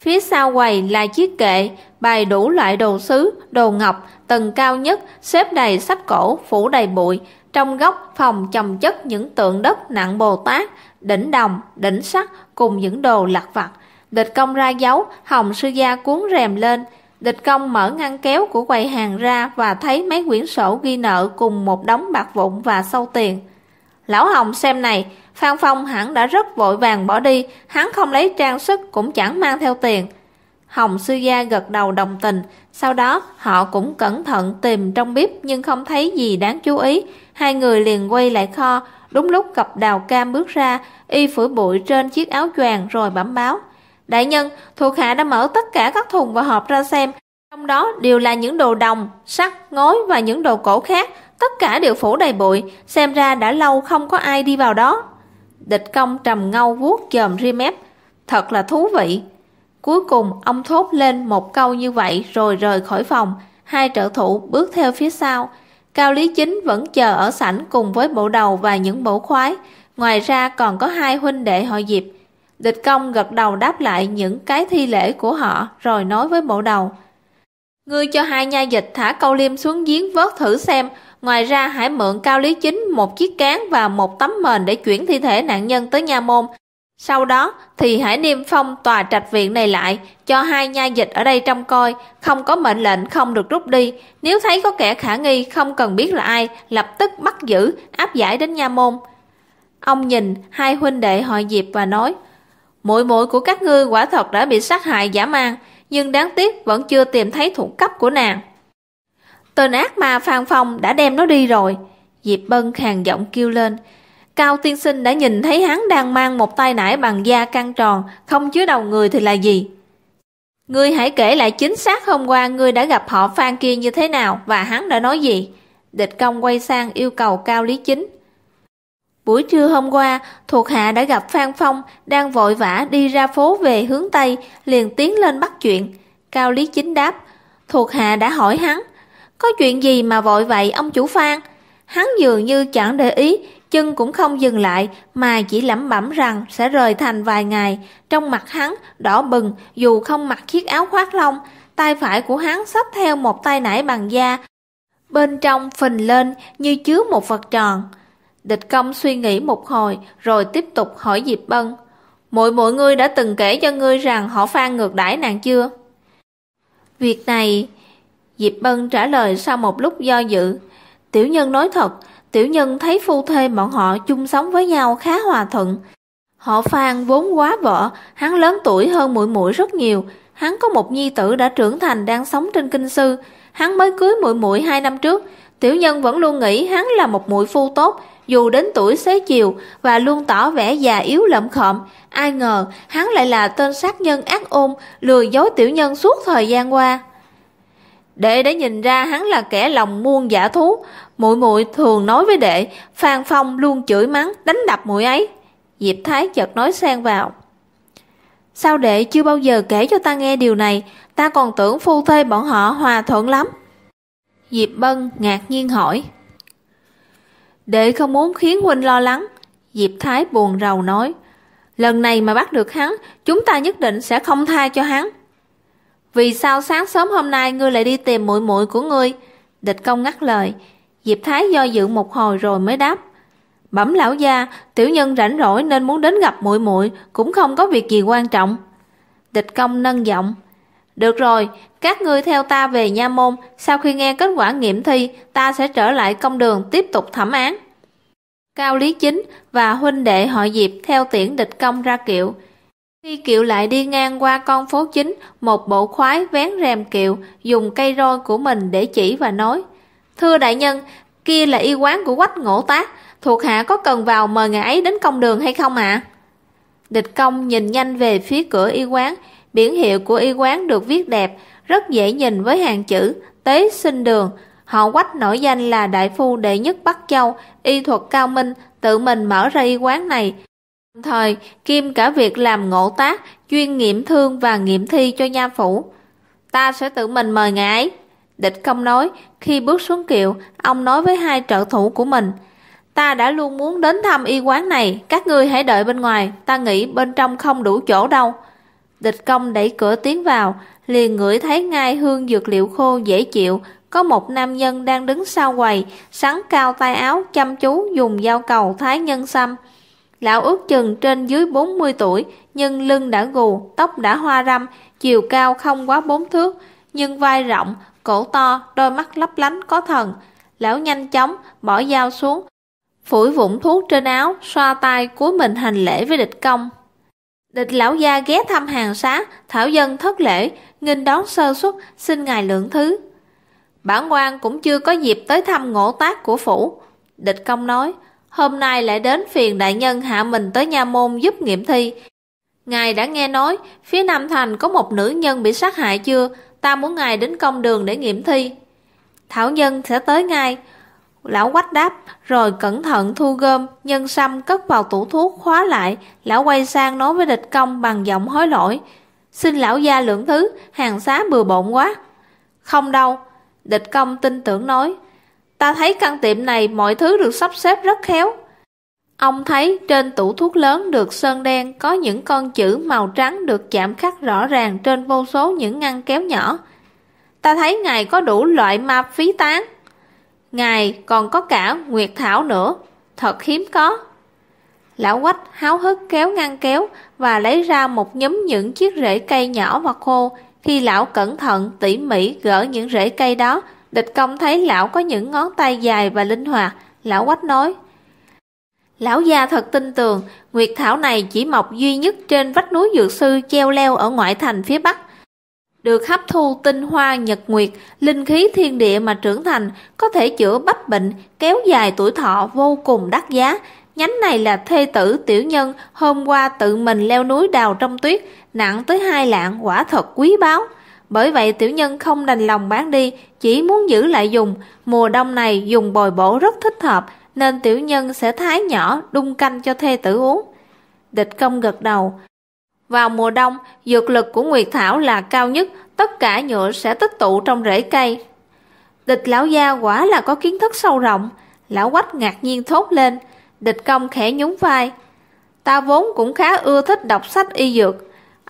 Phía sau quầy là chiếc kệ, bày đủ loại đồ sứ, đồ ngọc, tầng cao nhất, xếp đầy sách cổ, phủ đầy bụi. Trong góc phòng chồng chất những tượng đất nặng Bồ Tát, đỉnh đồng, đỉnh sắt cùng những đồ lặt vặt. Địch công ra dấu, Hồng sư gia cuốn rèm lên. Địch công mở ngăn kéo của quầy hàng ra và thấy mấy quyển sổ ghi nợ cùng một đống bạc vụn và sâu tiền. Lão Hồng xem này, Phan Phong hẳn đã rất vội vàng bỏ đi, hắn không lấy trang sức cũng chẳng mang theo tiền. Hồng sư gia gật đầu đồng tình, sau đó họ cũng cẩn thận tìm trong bếp nhưng không thấy gì đáng chú ý. Hai người liền quay lại kho, đúng lúc cặp đào cam bước ra, y phủi bụi trên chiếc áo choàng rồi bẩm báo. Đại nhân, thuộc hạ đã mở tất cả các thùng và hộp ra xem, trong đó đều là những đồ đồng, sắt, ngói và những đồ cổ khác, tất cả đều phủ đầy bụi, xem ra đã lâu không có ai đi vào đó. Địch công trầm ngâu vuốt chòm ri mép, thật là thú vị. Cuối cùng ông thốt lên một câu như vậy rồi rời khỏi phòng, hai trợ thủ bước theo phía sau. Cao Lý Chính vẫn chờ ở sảnh cùng với bộ đầu và những bộ khoái, ngoài ra còn có hai huynh đệ họ Diệp. Địch công gật đầu đáp lại những cái thi lễ của họ rồi nói với bộ đầu. Ngươi cho hai nha dịch thả câu liêm xuống giếng vớt thử xem, ngoài ra hãy mượn cao lý chính một chiếc cán và một tấm mền để chuyển thi thể nạn nhân tới nha môn. Sau đó thì hãy niêm phong tòa trạch viện này lại, cho hai nha dịch ở đây trông coi, không có mệnh lệnh không được rút đi. Nếu thấy có kẻ khả nghi không cần biết là ai, lập tức bắt giữ, áp giải đến nha môn. Ông nhìn hai huynh đệ họ Diệp và nói, Muội muội của các ngươi quả thật đã bị sát hại giả mang, nhưng đáng tiếc vẫn chưa tìm thấy thủ cấp của nàng. Tên ác ma Phan Phong đã đem nó đi rồi. Diệp Bân khàn giọng kêu lên. Cao tiên sinh đã nhìn thấy hắn đang mang một tay nải bằng da căng tròn, không chứa đầu người thì là gì? Ngươi hãy kể lại chính xác hôm qua ngươi đã gặp họ Phan kia như thế nào và hắn đã nói gì? Địch công quay sang yêu cầu Cao Lý Chính. Buổi trưa hôm qua, thuộc hạ đã gặp Phan Phong đang vội vã đi ra phố về hướng Tây, liền tiến lên bắt chuyện. Cao Lý Chính đáp, thuộc hạ đã hỏi hắn, có chuyện gì mà vội vậy ông chủ Phan? Hắn dường như chẳng để ý, chân cũng không dừng lại mà chỉ lẩm bẩm rằng sẽ rời thành vài ngày. Trong mặt hắn đỏ bừng dù không mặc chiếc áo khoác lông, tay phải của hắn xách theo một tay nải bằng da. Bên trong phình lên như chứa một vật tròn. Địch công suy nghĩ một hồi rồi tiếp tục hỏi Diệp Bân. Mỗi mỗi ngươi đã từng kể cho ngươi rằng họ phan ngược đãi nàng chưa? Việc này... Diệp Bân trả lời sau một lúc do dự. Tiểu nhân nói thật, tiểu nhân thấy phu thê bọn họ chung sống với nhau khá hòa thuận. Họ Phan vốn quá vợ, hắn lớn tuổi hơn muội muội rất nhiều, hắn có một nhi tử đã trưởng thành đang sống trên kinh sư, hắn mới cưới muội muội hai năm trước, tiểu nhân vẫn luôn nghĩ hắn là một muội phu tốt, dù đến tuổi xế chiều và luôn tỏ vẻ già yếu lậm khộm, ai ngờ hắn lại là tên sát nhân ác ôn lừa dối tiểu nhân suốt thời gian qua. Đệ đã nhìn ra hắn là kẻ lòng muôn giả thú, muội muội thường nói với đệ, Phan Phong luôn chửi mắng, đánh đập muội ấy. Diệp Thái chợt nói xen vào. Sao đệ chưa bao giờ kể cho ta nghe điều này, ta còn tưởng phu thê bọn họ hòa thuận lắm. Diệp Bân ngạc nhiên hỏi để không muốn khiến huynh lo lắng, Diệp Thái buồn rầu nói. Lần này mà bắt được hắn, chúng ta nhất định sẽ không tha cho hắn. Vì sao sáng sớm hôm nay ngươi lại đi tìm muội muội của ngươi? Địch công ngắt lời. Diệp Thái do dự một hồi rồi mới đáp. Bẩm lão gia, tiểu nhân rảnh rỗi nên muốn đến gặp muội muội, cũng không có việc gì quan trọng. Địch công nâng giọng, được rồi, các ngươi theo ta về nha môn, sau khi nghe kết quả nghiệm thi, ta sẽ trở lại công đường tiếp tục thẩm án. Cao Lý Chính và huynh đệ họ Diệp theo tiễn địch công ra kiệu. Khi kiệu lại đi ngang qua con phố chính, một bộ khoái vén rèm kiệu, dùng cây roi của mình để chỉ và nói Thưa đại nhân, kia là y quán của quách ngộ tác, thuộc hạ có cần vào mời ngài ấy đến công đường hay không ạ? Địch công nhìn nhanh về phía cửa y quán, Biển hiệu của y quán được viết đẹp, rất dễ nhìn với hàng chữ Tế sinh đường. Họ quách nổi danh là đại phu đệ nhất Bắc Châu, y thuật cao minh, tự mình mở ra y quán này. Đồng thời, kim cả việc làm ngộ tác, chuyên nghiệm thương và nghiệm thi cho nha phủ. Ta sẽ tự mình mời ngài Địch Công nói, khi bước xuống kiệu, ông nói với hai trợ thủ của mình. Ta đã luôn muốn đến thăm y quán này, các ngươi hãy đợi bên ngoài, ta nghĩ bên trong không đủ chỗ đâu. Địch công đẩy cửa tiến vào, liền ngửi thấy ngay hương dược liệu khô dễ chịu, có một nam nhân đang đứng sau quầy, sắn cao tay áo chăm chú dùng dao cầu thái nhân xăm. Lão ước chừng trên dưới 40 tuổi, nhưng lưng đã gù, tóc đã hoa râm, chiều cao không quá bốn thước, nhưng vai rộng, cổ to, đôi mắt lấp lánh có thần. Lão nhanh chóng bỏ dao xuống, phủi vũng thuốc trên áo, xoa tay cúi mình hành lễ với địch công. Địch lão gia ghé thăm hàng xá, thảo dân thất lễ, nghinh đón sơ xuất, xin ngài lượng thứ. Bản quan cũng chưa có dịp tới thăm ngộ tác của phủ. Địch công nói, hôm nay lại đến phiền đại nhân hạ mình tới nha môn giúp nghiệm thi. Ngài đã nghe nói, phía Nam Thành có một nữ nhân bị sát hại chưa? Ta muốn ngài đến công đường để nghiệm thi. Thảo dân sẽ tới ngay, Lão quách đáp, rồi cẩn thận thu gom, nhân xăm cất vào tủ thuốc khóa lại, lão quay sang nói với địch công bằng giọng hối lỗi. Xin lão gia lượng thứ, hàng xá bừa bộn quá. Không đâu, địch công tin tưởng nói. Ta thấy căn tiệm này mọi thứ được sắp xếp rất khéo. Ông thấy trên tủ thuốc lớn được sơn đen có những con chữ màu trắng được chạm khắc rõ ràng trên vô số những ngăn kéo nhỏ. Ta thấy ngài có đủ loại ma phí tán, ngài còn có cả Nguyệt Thảo nữa, thật hiếm có. Lão quách háo hức kéo ngăn kéo và lấy ra một nhóm những chiếc rễ cây nhỏ và khô. Khi lão cẩn thận, tỉ mỉ gỡ những rễ cây đó, địch công thấy lão có những ngón tay dài và linh hoạt. Lão quách nói, Lão gia thật tin tưởng, Nguyệt Thảo này chỉ mọc duy nhất trên vách núi Dược Sư treo leo ở ngoại thành phía Bắc được hấp thu tinh hoa nhật nguyệt, linh khí thiên địa mà trưởng thành, có thể chữa bách bệnh, kéo dài tuổi thọ vô cùng đắt giá. Nhánh này là thê tử tiểu nhân hôm qua tự mình leo núi đào trong tuyết, nặng tới hai lạng quả thật quý báu. Bởi vậy tiểu nhân không đành lòng bán đi, chỉ muốn giữ lại dùng. Mùa đông này dùng bồi bổ rất thích hợp, nên tiểu nhân sẽ thái nhỏ đun canh cho thê tử uống. Địch công gật đầu, vào mùa đông, dược lực của Nguyệt Thảo là cao nhất, tất cả nhựa sẽ tích tụ trong rễ cây. Địch lão gia quả là có kiến thức sâu rộng, lão quách ngạc nhiên thốt lên, địch công khẽ nhún vai. Ta vốn cũng khá ưa thích đọc sách y dược.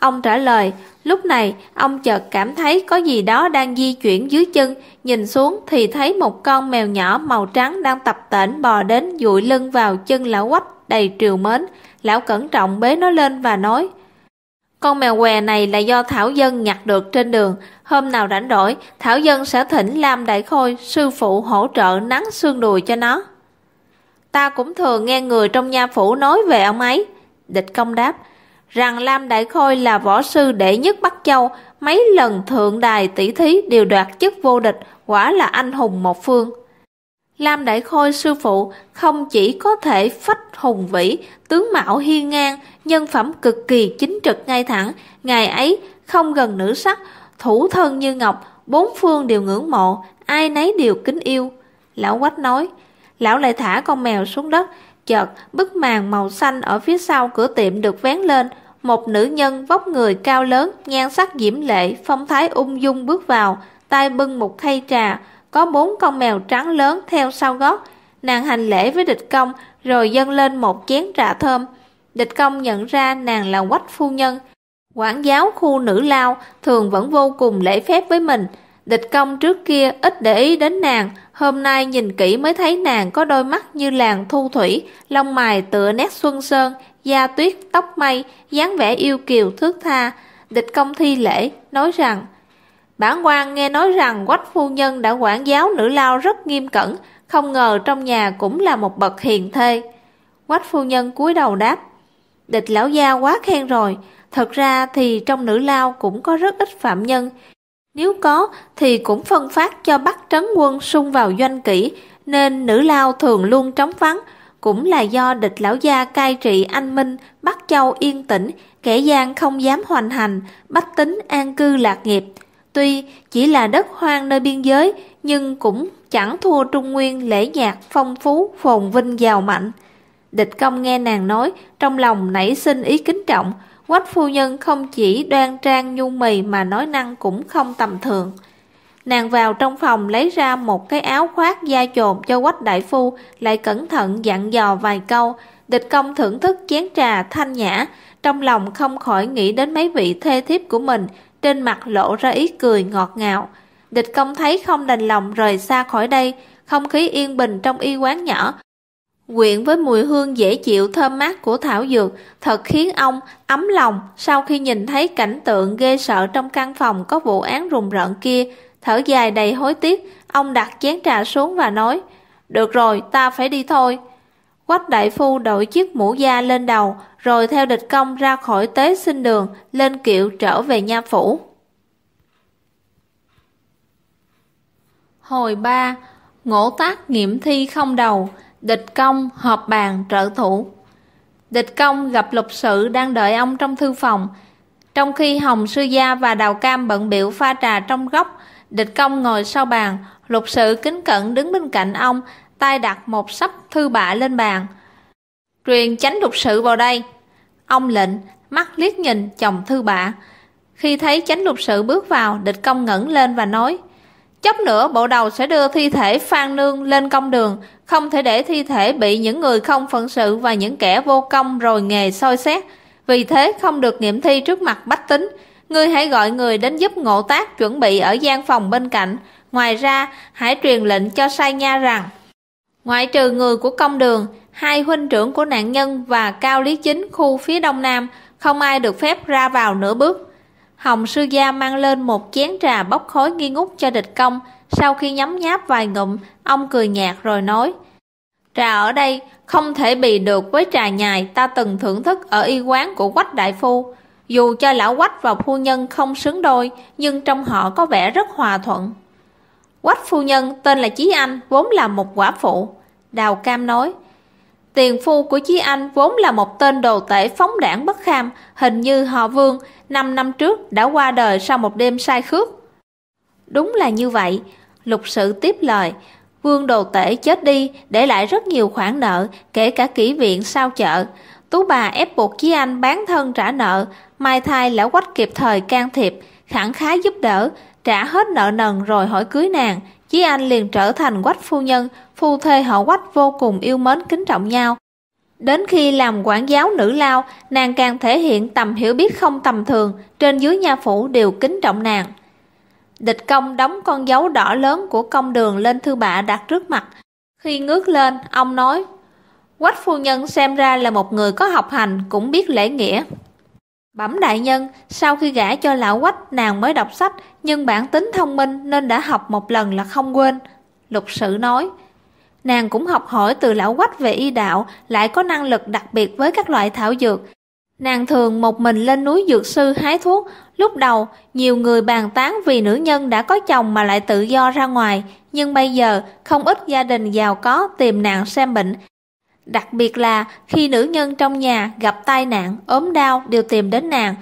Ông trả lời, lúc này ông chợt cảm thấy có gì đó đang di chuyển dưới chân, nhìn xuống thì thấy một con mèo nhỏ màu trắng đang tập tễnh bò đến dụi lưng vào chân lão quách đầy triều mến. Lão cẩn trọng bế nó lên và nói, con mèo què này là do Thảo Dân nhặt được trên đường. Hôm nào rảnh rỗi, Thảo Dân sẽ thỉnh Lam Đại Khôi, sư phụ hỗ trợ nắng xương đùi cho nó. Ta cũng thường nghe người trong nha phủ nói về ông ấy. Địch công đáp, rằng Lam Đại Khôi là võ sư đệ nhất Bắc Châu, mấy lần thượng đài tỷ thí đều đoạt chức vô địch, quả là anh hùng một phương. Lam Đại Khôi sư phụ không chỉ có thể phách hùng vĩ, tướng mạo hiên ngang, nhân phẩm cực kỳ chính trực ngay thẳng, ngày ấy không gần nữ sắc, thủ thân như ngọc, bốn phương đều ngưỡng mộ, ai nấy đều kính yêu. Lão Quách nói, lão lại thả con mèo xuống đất, chợt bức màn màu xanh ở phía sau cửa tiệm được vén lên, một nữ nhân vóc người cao lớn, nhan sắc diễm lệ, phong thái ung dung bước vào, tay bưng một khay trà, có bốn con mèo trắng lớn theo sau gót nàng hành lễ với địch công rồi dâng lên một chén trà thơm địch công nhận ra nàng là quách phu nhân quản giáo khu nữ lao thường vẫn vô cùng lễ phép với mình địch công trước kia ít để ý đến nàng hôm nay nhìn kỹ mới thấy nàng có đôi mắt như làng thu thủy lông mày tựa nét xuân sơn da tuyết tóc mây dáng vẻ yêu kiều thước tha địch công thi lễ nói rằng Bản quan nghe nói rằng quách phu nhân đã quản giáo nữ lao rất nghiêm cẩn, không ngờ trong nhà cũng là một bậc hiền thê. Quách phu nhân cúi đầu đáp, địch lão gia quá khen rồi, thật ra thì trong nữ lao cũng có rất ít phạm nhân. Nếu có thì cũng phân phát cho bắt trấn quân sung vào doanh kỷ, nên nữ lao thường luôn trống vắng, cũng là do địch lão gia cai trị anh minh, bắt Châu yên tĩnh, kẻ gian không dám hoành hành, bách tính an cư lạc nghiệp. Tuy chỉ là đất hoang nơi biên giới, nhưng cũng chẳng thua Trung Nguyên lễ nhạc phong phú, phồn vinh giàu mạnh. Địch công nghe nàng nói, trong lòng nảy sinh ý kính trọng, quách phu nhân không chỉ đoan trang nhu mì mà nói năng cũng không tầm thường. Nàng vào trong phòng lấy ra một cái áo khoác da trộn cho quách đại phu, lại cẩn thận dặn dò vài câu. Địch công thưởng thức chén trà thanh nhã, trong lòng không khỏi nghĩ đến mấy vị thê thiếp của mình, trên mặt lộ ra ý cười ngọt ngào. Địch công thấy không đành lòng rời xa khỏi đây, không khí yên bình trong y quán nhỏ. Quyện với mùi hương dễ chịu thơm mát của thảo dược thật khiến ông ấm lòng sau khi nhìn thấy cảnh tượng ghê sợ trong căn phòng có vụ án rùng rợn kia. Thở dài đầy hối tiếc, ông đặt chén trà xuống và nói, được rồi, ta phải đi thôi. Quách đại phu đổi chiếc mũ da lên đầu, rồi theo địch công ra khỏi tế sinh đường, lên kiệu trở về nha phủ. Hồi 3 Ngỗ tác nghiệm thi không đầu Địch công họp bàn trợ thủ Địch công gặp lục sự đang đợi ông trong thư phòng Trong khi Hồng Sư Gia và Đào Cam bận biểu pha trà trong góc Địch công ngồi sau bàn Lục sự kính cận đứng bên cạnh ông tay đặt một sấp thư bạ lên bàn. Truyền chánh lục sự vào đây. Ông lệnh, mắt liếc nhìn chồng thư bạ. Khi thấy chánh lục sự bước vào, địch công ngẩng lên và nói, Chốc nữa bộ đầu sẽ đưa thi thể Phan Nương lên công đường, không thể để thi thể bị những người không phận sự và những kẻ vô công rồi nghề soi xét. Vì thế không được nghiệm thi trước mặt bách tính. Ngươi hãy gọi người đến giúp ngộ tác chuẩn bị ở gian phòng bên cạnh. Ngoài ra, hãy truyền lệnh cho sai nha rằng Ngoại trừ người của công đường, hai huynh trưởng của nạn nhân và cao lý chính khu phía đông nam không ai được phép ra vào nửa bước. Hồng sư gia mang lên một chén trà bốc khói nghi ngút cho địch công. Sau khi nhấm nháp vài ngụm, ông cười nhạt rồi nói Trà ở đây không thể bị được với trà nhài ta từng thưởng thức ở y quán của quách đại phu. Dù cho lão quách và phu nhân không xứng đôi, nhưng trong họ có vẻ rất hòa thuận. Quách phu nhân tên là Chí Anh vốn là một quả phụ. Đào Cam nói, tiền phu của Chí Anh vốn là một tên đồ tể phóng đảng bất kham, hình như họ vương, 5 năm trước đã qua đời sau một đêm sai khước. Đúng là như vậy, lục sự tiếp lời, vương đồ tể chết đi để lại rất nhiều khoản nợ, kể cả kỹ viện sao chợ. Tú bà ép buộc Chí Anh bán thân trả nợ, mai thai lão quách kịp thời can thiệp, khẳng khái giúp đỡ, trả hết nợ nần rồi hỏi cưới nàng, Chí Anh liền trở thành quách phu nhân, phu thê họ quách vô cùng yêu mến kính trọng nhau. Đến khi làm quản giáo nữ lao, nàng càng thể hiện tầm hiểu biết không tầm thường, trên dưới nha phủ đều kính trọng nàng. Địch công đóng con dấu đỏ lớn của công đường lên thư bạ đặt trước mặt. Khi ngước lên, ông nói, Quách phu nhân xem ra là một người có học hành cũng biết lễ nghĩa. Bẩm đại nhân, sau khi gả cho lão quách nàng mới đọc sách, nhưng bản tính thông minh nên đã học một lần là không quên. Lục sử nói, nàng cũng học hỏi từ lão quách về y đạo, lại có năng lực đặc biệt với các loại thảo dược. Nàng thường một mình lên núi dược sư hái thuốc, lúc đầu nhiều người bàn tán vì nữ nhân đã có chồng mà lại tự do ra ngoài, nhưng bây giờ không ít gia đình giàu có tìm nàng xem bệnh, Đặc biệt là khi nữ nhân trong nhà gặp tai nạn, ốm đau đều tìm đến nàng.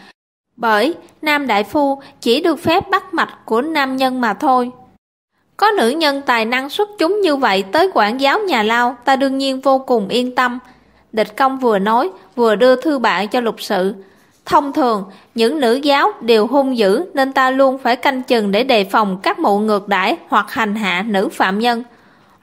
Bởi nam đại phu chỉ được phép bắt mạch của nam nhân mà thôi. Có nữ nhân tài năng xuất chúng như vậy tới quản giáo nhà Lao, ta đương nhiên vô cùng yên tâm. Địch công vừa nói, vừa đưa thư bạn cho lục sự. Thông thường, những nữ giáo đều hung dữ nên ta luôn phải canh chừng để đề phòng các mụ ngược đãi hoặc hành hạ nữ phạm nhân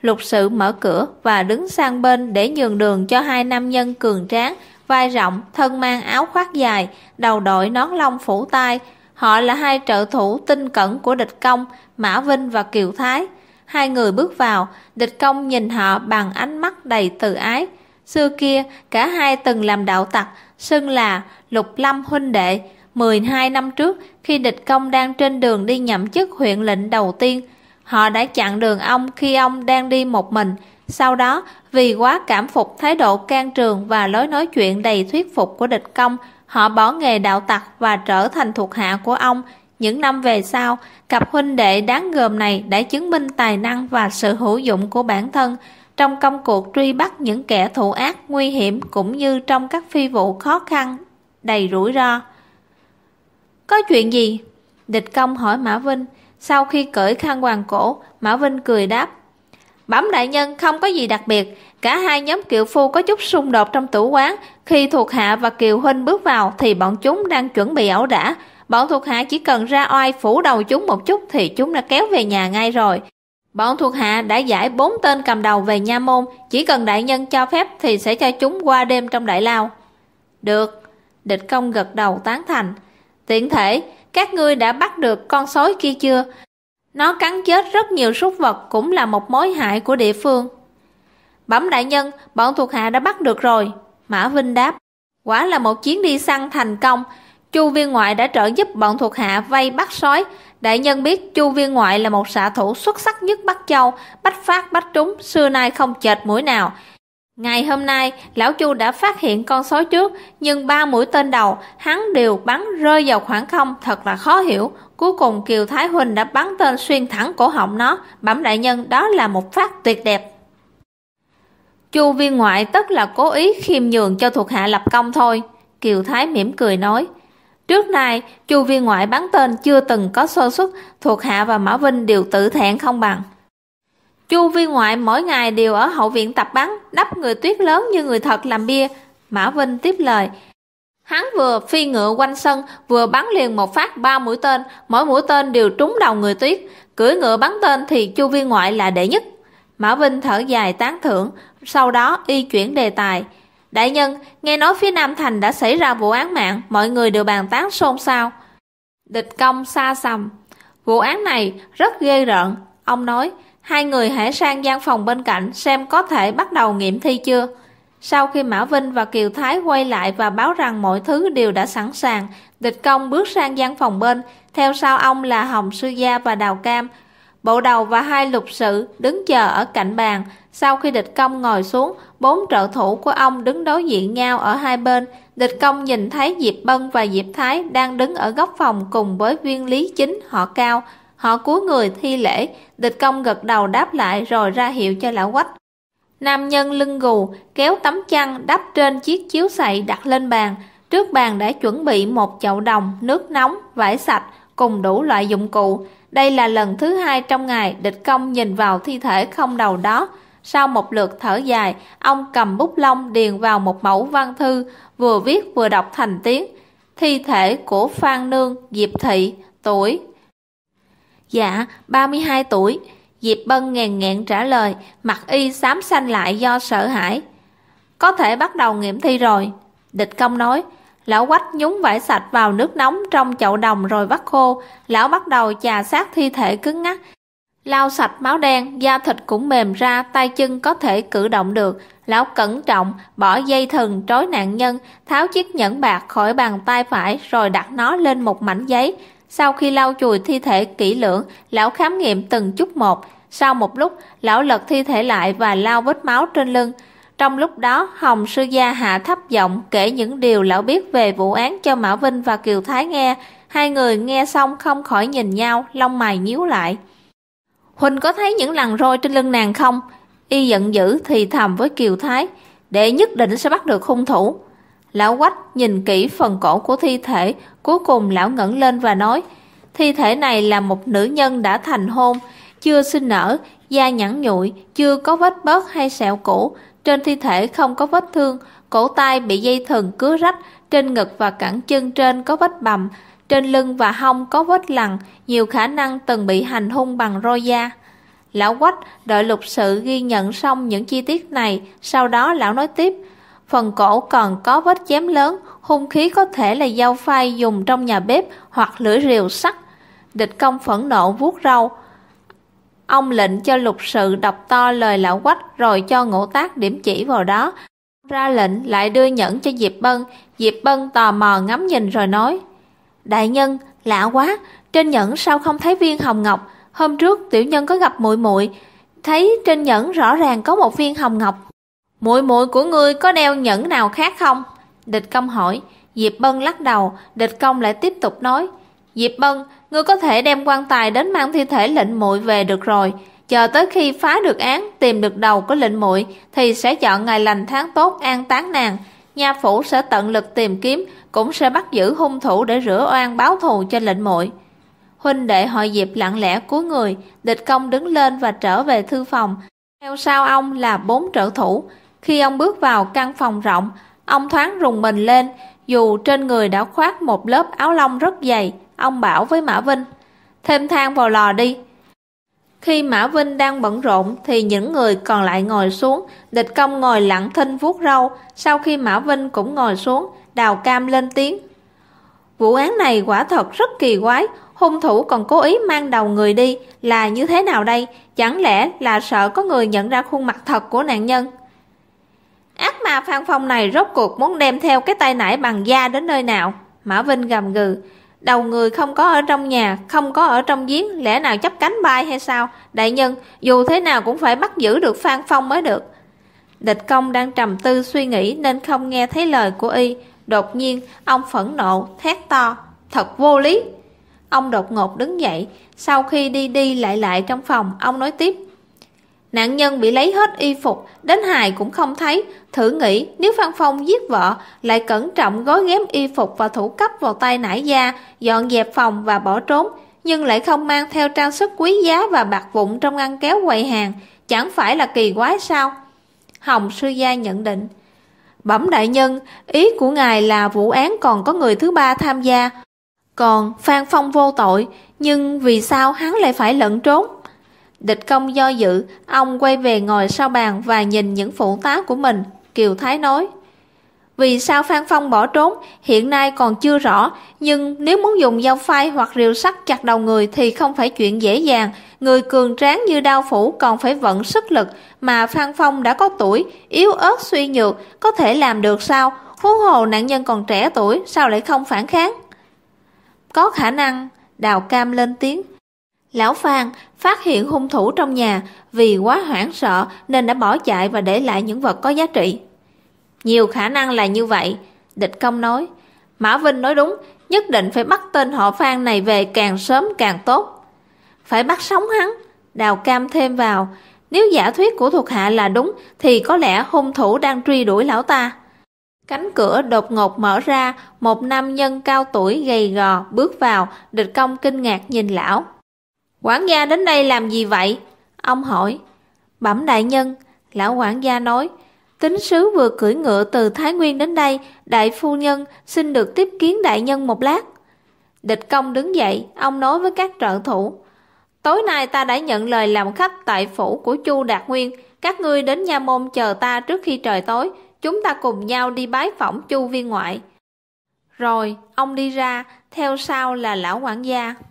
lục sự mở cửa và đứng sang bên để nhường đường cho hai nam nhân cường tráng, vai rộng, thân mang áo khoác dài, đầu đội nón lông phủ tai. Họ là hai trợ thủ tinh cẩn của địch công, Mã Vinh và Kiều Thái. Hai người bước vào, địch công nhìn họ bằng ánh mắt đầy từ ái. Xưa kia, cả hai từng làm đạo tặc, xưng là Lục Lâm huynh đệ. 12 năm trước, khi địch công đang trên đường đi nhậm chức huyện lệnh đầu tiên, Họ đã chặn đường ông khi ông đang đi một mình. Sau đó, vì quá cảm phục thái độ can trường và lối nói chuyện đầy thuyết phục của địch công, họ bỏ nghề đạo tặc và trở thành thuộc hạ của ông. Những năm về sau, cặp huynh đệ đáng gờm này đã chứng minh tài năng và sự hữu dụng của bản thân trong công cuộc truy bắt những kẻ thủ ác nguy hiểm cũng như trong các phi vụ khó khăn, đầy rủi ro. Có chuyện gì? Địch công hỏi Mã Vinh. Sau khi cởi khăn hoàng cổ, Mã Vinh cười đáp. Bẩm đại nhân không có gì đặc biệt, cả hai nhóm kiệu phu có chút xung đột trong tủ quán, khi thuộc hạ và kiều huynh bước vào thì bọn chúng đang chuẩn bị ẩu đả, bọn thuộc hạ chỉ cần ra oai phủ đầu chúng một chút thì chúng đã kéo về nhà ngay rồi. Bọn thuộc hạ đã giải bốn tên cầm đầu về nha môn, chỉ cần đại nhân cho phép thì sẽ cho chúng qua đêm trong đại lao. Được, địch công gật đầu tán thành. Tiện thể, các ngươi đã bắt được con sói kia chưa? Nó cắn chết rất nhiều súc vật cũng là một mối hại của địa phương. Bẩm đại nhân, bọn thuộc hạ đã bắt được rồi. Mã Vinh đáp, quả là một chuyến đi săn thành công. Chu viên ngoại đã trợ giúp bọn thuộc hạ vây bắt sói. Đại nhân biết Chu viên ngoại là một xạ thủ xuất sắc nhất Bắc Châu, bách phát bách trúng, xưa nay không chệt mũi nào. Ngày hôm nay, lão Chu đã phát hiện con sói trước, nhưng ba mũi tên đầu hắn đều bắn rơi vào khoảng không thật là khó hiểu. Cuối cùng Kiều Thái Huỳnh đã bắn tên xuyên thẳng cổ họng nó, bẩm đại nhân đó là một phát tuyệt đẹp. Chu viên ngoại tất là cố ý khiêm nhường cho thuộc hạ lập công thôi, Kiều Thái mỉm cười nói. Trước nay, Chu viên ngoại bắn tên chưa từng có sơ xuất, thuộc hạ và Mã Vinh đều tự thẹn không bằng. Chu vi ngoại mỗi ngày đều ở hậu viện tập bắn, đắp người tuyết lớn như người thật làm bia. Mã Vinh tiếp lời. Hắn vừa phi ngựa quanh sân, vừa bắn liền một phát ba mũi tên, mỗi mũi tên đều trúng đầu người tuyết. Cưỡi ngựa bắn tên thì chu vi ngoại là đệ nhất. Mã Vinh thở dài tán thưởng, sau đó y chuyển đề tài. Đại nhân, nghe nói phía Nam Thành đã xảy ra vụ án mạng, mọi người đều bàn tán xôn xao. Địch công xa xăm. Vụ án này rất ghê rợn, ông nói. Hai người hãy sang gian phòng bên cạnh xem có thể bắt đầu nghiệm thi chưa. Sau khi Mã Vinh và Kiều Thái quay lại và báo rằng mọi thứ đều đã sẵn sàng, địch công bước sang gian phòng bên, theo sau ông là Hồng Sư Gia và Đào Cam. Bộ đầu và hai lục sự đứng chờ ở cạnh bàn, sau khi địch công ngồi xuống, bốn trợ thủ của ông đứng đối diện nhau ở hai bên. Địch công nhìn thấy Diệp Bân và Diệp Thái đang đứng ở góc phòng cùng với viên lý chính họ cao. Họ cúi người thi lễ, địch công gật đầu đáp lại rồi ra hiệu cho lão quách. Nam nhân lưng gù, kéo tấm chăn đắp trên chiếc chiếu sậy đặt lên bàn. Trước bàn đã chuẩn bị một chậu đồng, nước nóng, vải sạch cùng đủ loại dụng cụ. Đây là lần thứ hai trong ngày địch công nhìn vào thi thể không đầu đó. Sau một lượt thở dài, ông cầm bút lông điền vào một mẫu văn thư, vừa viết vừa đọc thành tiếng. Thi thể của Phan Nương, Diệp Thị, tuổi Dạ, 32 tuổi. Diệp Bân ngàn ngẹn trả lời, mặt y xám xanh lại do sợ hãi. Có thể bắt đầu nghiệm thi rồi. Địch công nói, lão quách nhúng vải sạch vào nước nóng trong chậu đồng rồi vắt khô. Lão bắt đầu chà sát thi thể cứng ngắc. Lau sạch máu đen, da thịt cũng mềm ra, tay chân có thể cử động được. Lão cẩn trọng, bỏ dây thừng trói nạn nhân, tháo chiếc nhẫn bạc khỏi bàn tay phải rồi đặt nó lên một mảnh giấy. Sau khi lau chùi thi thể kỹ lưỡng, lão khám nghiệm từng chút một. Sau một lúc, lão lật thi thể lại và lau vết máu trên lưng. Trong lúc đó, Hồng Sư Gia hạ thấp giọng kể những điều lão biết về vụ án cho Mã Vinh và Kiều Thái nghe. Hai người nghe xong không khỏi nhìn nhau, lông mày nhíu lại. Huỳnh có thấy những lằn roi trên lưng nàng không? Y giận dữ thì thầm với Kiều Thái, để nhất định sẽ bắt được hung thủ. Lão quách nhìn kỹ phần cổ của thi thể, cuối cùng lão ngẩng lên và nói, thi thể này là một nữ nhân đã thành hôn, chưa sinh nở, da nhẵn nhụi, chưa có vết bớt hay sẹo cũ, trên thi thể không có vết thương, cổ tay bị dây thần cứa rách, trên ngực và cẳng chân trên có vết bầm, trên lưng và hông có vết lằn, nhiều khả năng từng bị hành hung bằng roi da. Lão Quách đợi lục sự ghi nhận xong những chi tiết này, sau đó lão nói tiếp – phần cổ còn có vết chém lớn, hung khí có thể là dao phay dùng trong nhà bếp hoặc lưỡi rìu sắt. Địch công phẫn nộ vuốt râu. Ông lệnh cho lục sự đọc to lời lão quách rồi cho ngũ tác điểm chỉ vào đó. Ra lệnh lại đưa nhẫn cho Diệp Bân, Diệp Bân tò mò ngắm nhìn rồi nói Đại nhân, lạ quá, trên nhẫn sao không thấy viên hồng ngọc, hôm trước tiểu nhân có gặp muội muội thấy trên nhẫn rõ ràng có một viên hồng ngọc muội muội của ngươi có đeo nhẫn nào khác không địch công hỏi diệp bân lắc đầu địch công lại tiếp tục nói diệp bân ngươi có thể đem quan tài đến mang thi thể lệnh muội về được rồi chờ tới khi phá được án tìm được đầu của lệnh muội thì sẽ chọn ngày lành tháng tốt an táng nàng nha phủ sẽ tận lực tìm kiếm cũng sẽ bắt giữ hung thủ để rửa oan báo thù cho lệnh muội huynh đệ họ diệp lặng lẽ cúi người địch công đứng lên và trở về thư phòng theo sau ông là bốn trợ thủ khi ông bước vào căn phòng rộng, ông thoáng rùng mình lên, dù trên người đã khoác một lớp áo lông rất dày, ông bảo với Mã Vinh, thêm than vào lò đi. Khi Mã Vinh đang bận rộn thì những người còn lại ngồi xuống, địch công ngồi lặng thinh vuốt râu, sau khi Mã Vinh cũng ngồi xuống, đào cam lên tiếng. Vụ án này quả thật rất kỳ quái, hung thủ còn cố ý mang đầu người đi, là như thế nào đây? Chẳng lẽ là sợ có người nhận ra khuôn mặt thật của nạn nhân? Ác ma Phan Phong này rốt cuộc muốn đem theo cái tay nải bằng da đến nơi nào? Mã Vinh gầm gừ. Đầu người không có ở trong nhà, không có ở trong giếng, lẽ nào chấp cánh bay hay sao? Đại nhân, dù thế nào cũng phải bắt giữ được Phan Phong mới được. Địch công đang trầm tư suy nghĩ nên không nghe thấy lời của y. Đột nhiên, ông phẫn nộ, thét to. Thật vô lý! Ông đột ngột đứng dậy, sau khi đi đi lại lại trong phòng, ông nói tiếp. Nạn nhân bị lấy hết y phục, đến hài cũng không thấy. Thử nghĩ nếu Phan Phong giết vợ, lại cẩn trọng gói ghém y phục và thủ cấp vào tay nải da, dọn dẹp phòng và bỏ trốn, nhưng lại không mang theo trang sức quý giá và bạc vụn trong ngăn kéo quầy hàng, chẳng phải là kỳ quái sao? Hồng Sư Gia nhận định. Bẩm đại nhân, ý của ngài là vụ án còn có người thứ ba tham gia. Còn Phan Phong vô tội, nhưng vì sao hắn lại phải lẫn trốn? Địch công do dự, ông quay về ngồi sau bàn và nhìn những phụ tá của mình, Kiều Thái nói. Vì sao Phan Phong bỏ trốn, hiện nay còn chưa rõ, nhưng nếu muốn dùng dao phai hoặc rìu sắt chặt đầu người thì không phải chuyện dễ dàng. Người cường tráng như đao phủ còn phải vận sức lực, mà Phan Phong đã có tuổi, yếu ớt suy nhược, có thể làm được sao? Huống hồ nạn nhân còn trẻ tuổi, sao lại không phản kháng? Có khả năng, Đào Cam lên tiếng, Lão Phan phát hiện hung thủ trong nhà vì quá hoảng sợ nên đã bỏ chạy và để lại những vật có giá trị. Nhiều khả năng là như vậy, địch công nói. Mã Vinh nói đúng, nhất định phải bắt tên họ Phan này về càng sớm càng tốt. Phải bắt sống hắn, Đào Cam thêm vào. Nếu giả thuyết của thuộc hạ là đúng thì có lẽ hung thủ đang truy đuổi lão ta. Cánh cửa đột ngột mở ra, một nam nhân cao tuổi gầy gò bước vào, địch công kinh ngạc nhìn lão. Quản gia đến đây làm gì vậy? Ông hỏi. Bẩm đại nhân, lão quản gia nói, tính sứ vừa cưỡi ngựa từ Thái Nguyên đến đây, đại phu nhân xin được tiếp kiến đại nhân một lát. Địch công đứng dậy, ông nói với các trợ thủ. Tối nay ta đã nhận lời làm khách tại phủ của Chu Đạt Nguyên, các ngươi đến nha môn chờ ta trước khi trời tối, chúng ta cùng nhau đi bái phỏng Chu viên ngoại. Rồi, ông đi ra, theo sau là lão quản gia.